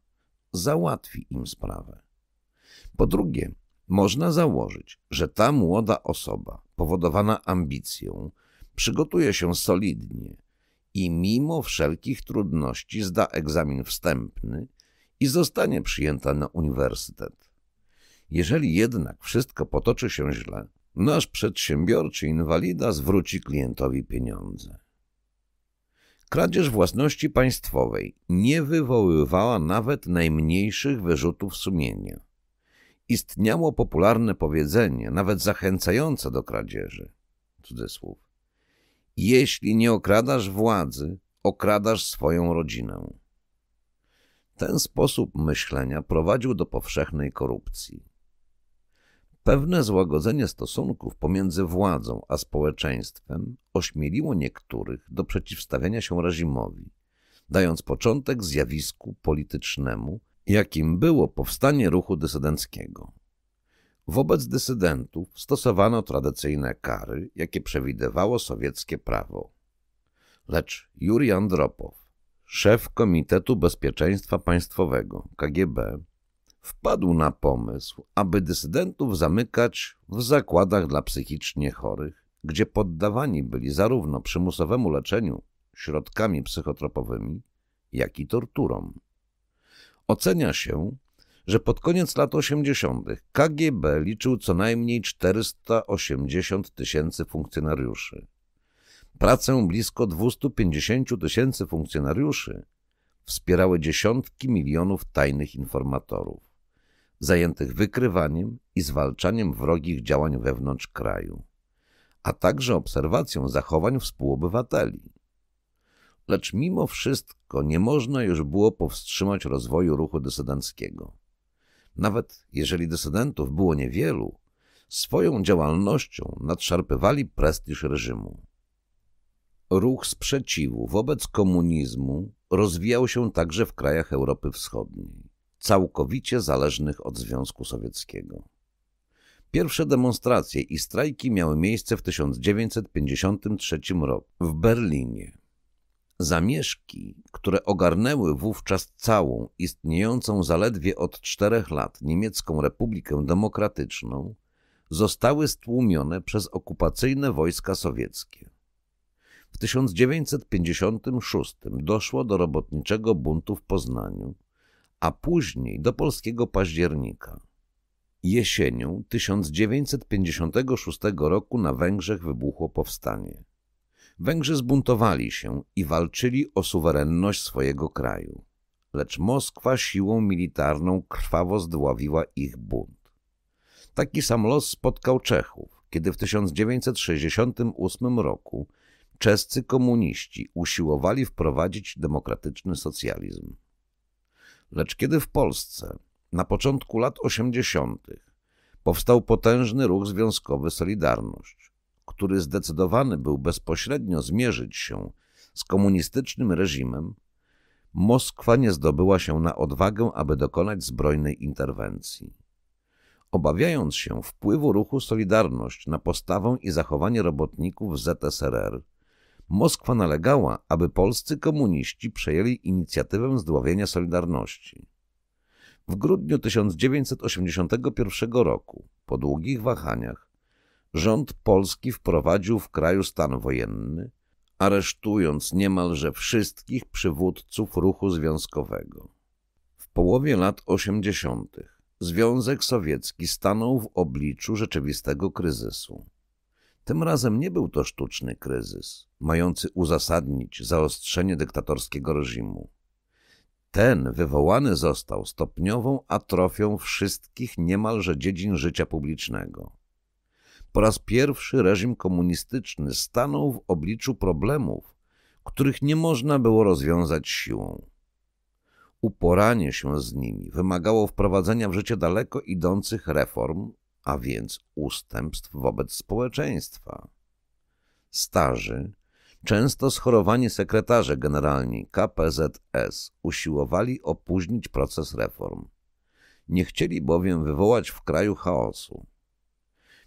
załatwi im sprawę. Po drugie, można założyć, że ta młoda osoba, powodowana ambicją, przygotuje się solidnie i mimo wszelkich trudności zda egzamin wstępny i zostanie przyjęta na uniwersytet. Jeżeli jednak wszystko potoczy się źle, nasz przedsiębiorczy inwalida zwróci klientowi pieniądze. Kradzież własności państwowej nie wywoływała nawet najmniejszych wyrzutów sumienia. Istniało popularne powiedzenie, nawet zachęcające do kradzieży. Cudzysłów. Jeśli nie okradasz władzy, okradasz swoją rodzinę. Ten sposób myślenia prowadził do powszechnej korupcji. Pewne złagodzenie stosunków pomiędzy władzą a społeczeństwem ośmieliło niektórych do przeciwstawiania się reżimowi, dając początek zjawisku politycznemu, jakim było powstanie ruchu dysydenckiego. Wobec dysydentów stosowano tradycyjne kary, jakie przewidywało sowieckie prawo. Lecz Juri Andropow, szef Komitetu Bezpieczeństwa Państwowego KGB, wpadł na pomysł, aby dysydentów zamykać w zakładach dla psychicznie chorych, gdzie poddawani byli zarówno przymusowemu leczeniu środkami psychotropowymi, jak i torturom. Ocenia się, że pod koniec lat 80. KGB liczył co najmniej 480 tysięcy funkcjonariuszy. Pracę blisko 250 tysięcy funkcjonariuszy wspierały dziesiątki milionów tajnych informatorów zajętych wykrywaniem i zwalczaniem wrogich działań wewnątrz kraju, a także obserwacją zachowań współobywateli. Lecz mimo wszystko nie można już było powstrzymać rozwoju ruchu dysydenckiego. Nawet jeżeli dysydentów było niewielu, swoją działalnością nadszarpywali prestiż reżimu. Ruch sprzeciwu wobec komunizmu rozwijał się także w krajach Europy Wschodniej całkowicie zależnych od Związku Sowieckiego. Pierwsze demonstracje i strajki miały miejsce w 1953 roku w Berlinie. Zamieszki, które ogarnęły wówczas całą, istniejącą zaledwie od czterech lat niemiecką Republikę Demokratyczną, zostały stłumione przez okupacyjne wojska sowieckie. W 1956 doszło do robotniczego buntu w Poznaniu, a później do polskiego października. Jesienią 1956 roku na Węgrzech wybuchło powstanie. Węgrzy zbuntowali się i walczyli o suwerenność swojego kraju, lecz Moskwa siłą militarną krwawo zdławiła ich bunt. Taki sam los spotkał Czechów, kiedy w 1968 roku czescy komuniści usiłowali wprowadzić demokratyczny socjalizm. Lecz kiedy w Polsce, na początku lat 80., powstał potężny ruch związkowy Solidarność, który zdecydowany był bezpośrednio zmierzyć się z komunistycznym reżimem, Moskwa nie zdobyła się na odwagę, aby dokonać zbrojnej interwencji. Obawiając się wpływu ruchu Solidarność na postawę i zachowanie robotników ZSRR, Moskwa nalegała, aby polscy komuniści przejęli inicjatywę zdławienia Solidarności. W grudniu 1981 roku, po długich wahaniach, rząd polski wprowadził w kraju stan wojenny, aresztując niemalże wszystkich przywódców ruchu związkowego. W połowie lat 80. Związek Sowiecki stanął w obliczu rzeczywistego kryzysu. Tym razem nie był to sztuczny kryzys, mający uzasadnić zaostrzenie dyktatorskiego reżimu. Ten wywołany został stopniową atrofią wszystkich niemalże dziedzin życia publicznego. Po raz pierwszy reżim komunistyczny stanął w obliczu problemów, których nie można było rozwiązać siłą. Uporanie się z nimi wymagało wprowadzenia w życie daleko idących reform a więc ustępstw wobec społeczeństwa. Starzy, często schorowani sekretarze generalni KPZS usiłowali opóźnić proces reform. Nie chcieli bowiem wywołać w kraju chaosu.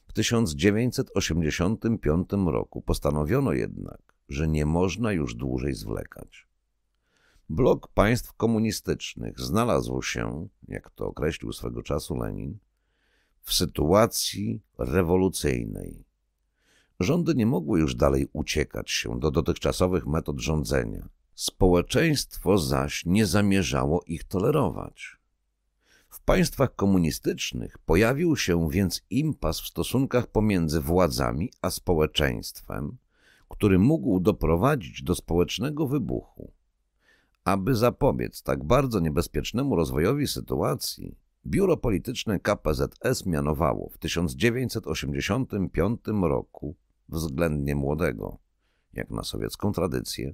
W 1985 roku postanowiono jednak, że nie można już dłużej zwlekać. Blok państw komunistycznych znalazł się, jak to określił swego czasu Lenin, w sytuacji rewolucyjnej. Rządy nie mogły już dalej uciekać się do dotychczasowych metod rządzenia. Społeczeństwo zaś nie zamierzało ich tolerować. W państwach komunistycznych pojawił się więc impas w stosunkach pomiędzy władzami a społeczeństwem, który mógł doprowadzić do społecznego wybuchu. Aby zapobiec tak bardzo niebezpiecznemu rozwojowi sytuacji, Biuro Polityczne KPZS mianowało w 1985 roku względnie młodego, jak na sowiecką tradycję,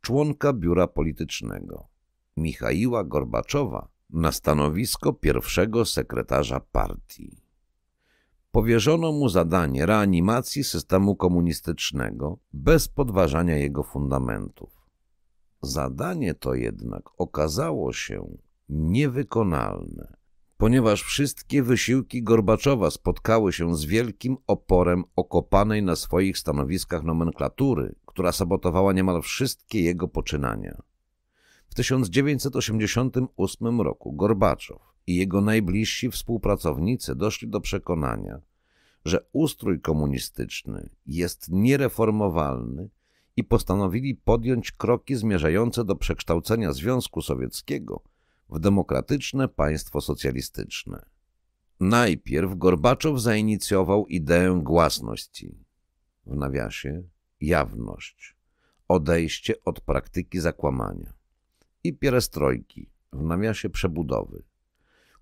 członka Biura Politycznego, Michaiła Gorbaczowa, na stanowisko pierwszego sekretarza partii. Powierzono mu zadanie reanimacji systemu komunistycznego bez podważania jego fundamentów. Zadanie to jednak okazało się niewykonalne ponieważ wszystkie wysiłki Gorbaczowa spotkały się z wielkim oporem okopanej na swoich stanowiskach nomenklatury, która sabotowała niemal wszystkie jego poczynania. W 1988 roku Gorbaczow i jego najbliżsi współpracownicy doszli do przekonania, że ustrój komunistyczny jest niereformowalny i postanowili podjąć kroki zmierzające do przekształcenia Związku Sowieckiego – w demokratyczne państwo socjalistyczne. Najpierw Gorbaczow zainicjował ideę głasności, w nawiasie jawność, odejście od praktyki zakłamania i pierestrojki, w nawiasie przebudowy,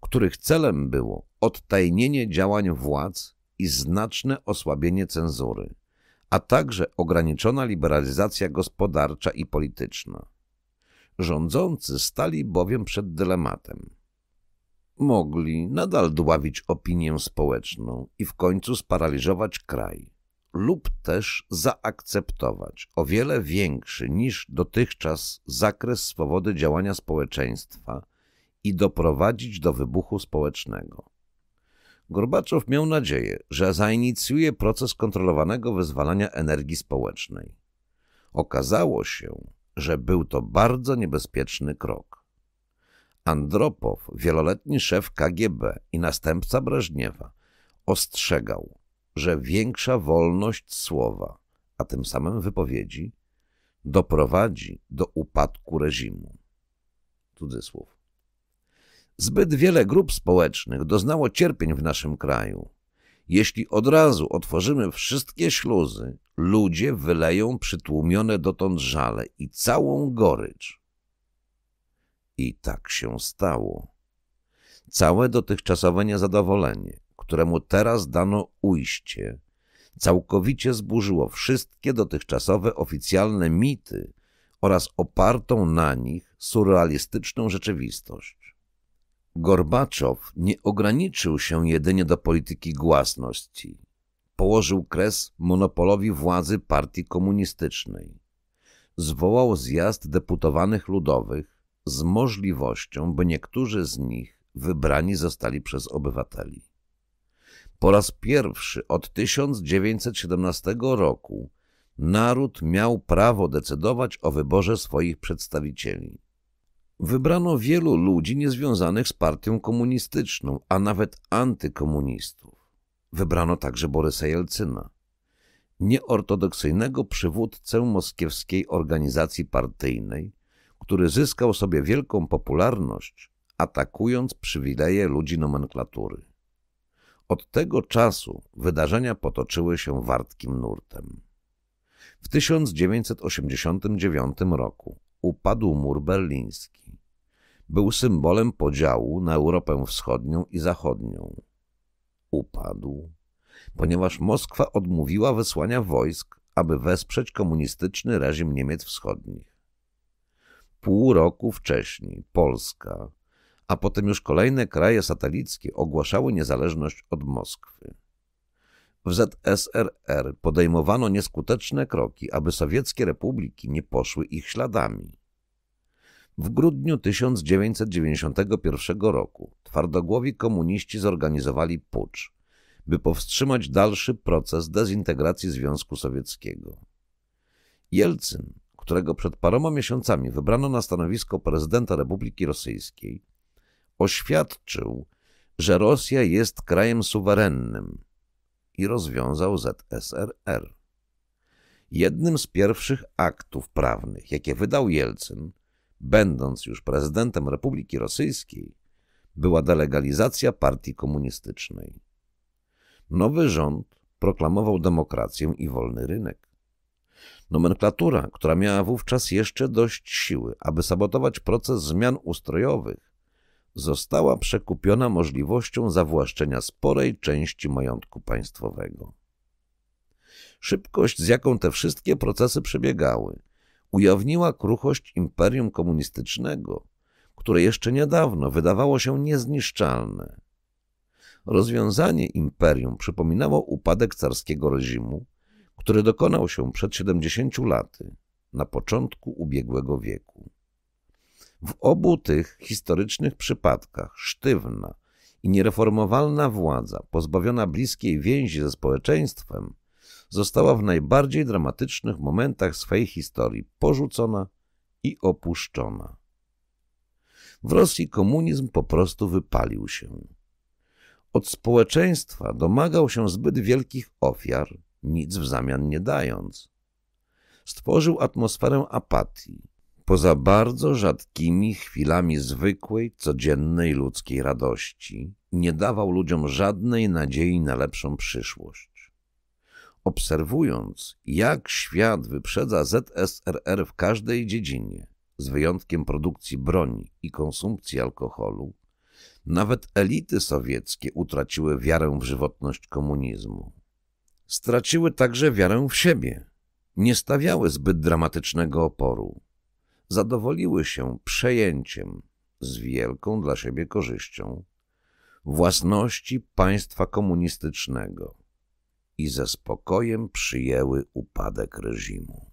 których celem było odtajnienie działań władz i znaczne osłabienie cenzury, a także ograniczona liberalizacja gospodarcza i polityczna. Rządzący stali bowiem przed dylematem. Mogli nadal dławić opinię społeczną i w końcu sparaliżować kraj, lub też zaakceptować o wiele większy niż dotychczas zakres swobody działania społeczeństwa i doprowadzić do wybuchu społecznego. Gorbaczow miał nadzieję, że zainicjuje proces kontrolowanego wyzwalania energii społecznej. Okazało się, że był to bardzo niebezpieczny krok. Andropow, wieloletni szef KGB i następca Breżniewa, ostrzegał, że większa wolność słowa, a tym samym wypowiedzi, doprowadzi do upadku reżimu. Cudzysłów. Zbyt wiele grup społecznych doznało cierpień w naszym kraju, jeśli od razu otworzymy wszystkie śluzy, ludzie wyleją przytłumione dotąd żale i całą gorycz. I tak się stało. Całe dotychczasowe niezadowolenie, któremu teraz dano ujście, całkowicie zburzyło wszystkie dotychczasowe oficjalne mity oraz opartą na nich surrealistyczną rzeczywistość. Gorbaczow nie ograniczył się jedynie do polityki głasności. Położył kres monopolowi władzy partii komunistycznej. Zwołał zjazd deputowanych ludowych z możliwością, by niektórzy z nich wybrani zostali przez obywateli. Po raz pierwszy od 1917 roku naród miał prawo decydować o wyborze swoich przedstawicieli. Wybrano wielu ludzi niezwiązanych z partią komunistyczną, a nawet antykomunistów. Wybrano także Borysa Jelcyna, nieortodoksyjnego przywódcę moskiewskiej organizacji partyjnej, który zyskał sobie wielką popularność, atakując przywileje ludzi nomenklatury. Od tego czasu wydarzenia potoczyły się wartkim nurtem. W 1989 roku upadł mur berliński był symbolem podziału na Europę Wschodnią i Zachodnią. Upadł, ponieważ Moskwa odmówiła wysłania wojsk, aby wesprzeć komunistyczny reżim Niemiec Wschodnich. Pół roku wcześniej Polska, a potem już kolejne kraje satelickie ogłaszały niezależność od Moskwy. W ZSRR podejmowano nieskuteczne kroki, aby sowieckie republiki nie poszły ich śladami. W grudniu 1991 roku twardogłowi komuniści zorganizowali pucz, by powstrzymać dalszy proces dezintegracji Związku Sowieckiego. Jelcyn, którego przed paroma miesiącami wybrano na stanowisko prezydenta Republiki Rosyjskiej, oświadczył, że Rosja jest krajem suwerennym i rozwiązał ZSRR. Jednym z pierwszych aktów prawnych, jakie wydał Jelcyn, będąc już prezydentem Republiki Rosyjskiej, była delegalizacja partii komunistycznej. Nowy rząd proklamował demokrację i wolny rynek. Nomenklatura, która miała wówczas jeszcze dość siły, aby sabotować proces zmian ustrojowych, została przekupiona możliwością zawłaszczenia sporej części majątku państwowego. Szybkość, z jaką te wszystkie procesy przebiegały – ujawniła kruchość imperium komunistycznego, które jeszcze niedawno wydawało się niezniszczalne. Rozwiązanie imperium przypominało upadek carskiego reżimu, który dokonał się przed 70 laty, na początku ubiegłego wieku. W obu tych historycznych przypadkach sztywna i niereformowalna władza, pozbawiona bliskiej więzi ze społeczeństwem, została w najbardziej dramatycznych momentach swej historii porzucona i opuszczona. W Rosji komunizm po prostu wypalił się. Od społeczeństwa domagał się zbyt wielkich ofiar, nic w zamian nie dając. Stworzył atmosferę apatii, poza bardzo rzadkimi chwilami zwykłej, codziennej ludzkiej radości, nie dawał ludziom żadnej nadziei na lepszą przyszłość obserwując, jak świat wyprzedza ZSRR w każdej dziedzinie, z wyjątkiem produkcji broni i konsumpcji alkoholu, nawet elity sowieckie utraciły wiarę w żywotność komunizmu. Straciły także wiarę w siebie. Nie stawiały zbyt dramatycznego oporu. Zadowoliły się przejęciem z wielką dla siebie korzyścią własności państwa komunistycznego – i ze spokojem przyjęły upadek reżimu.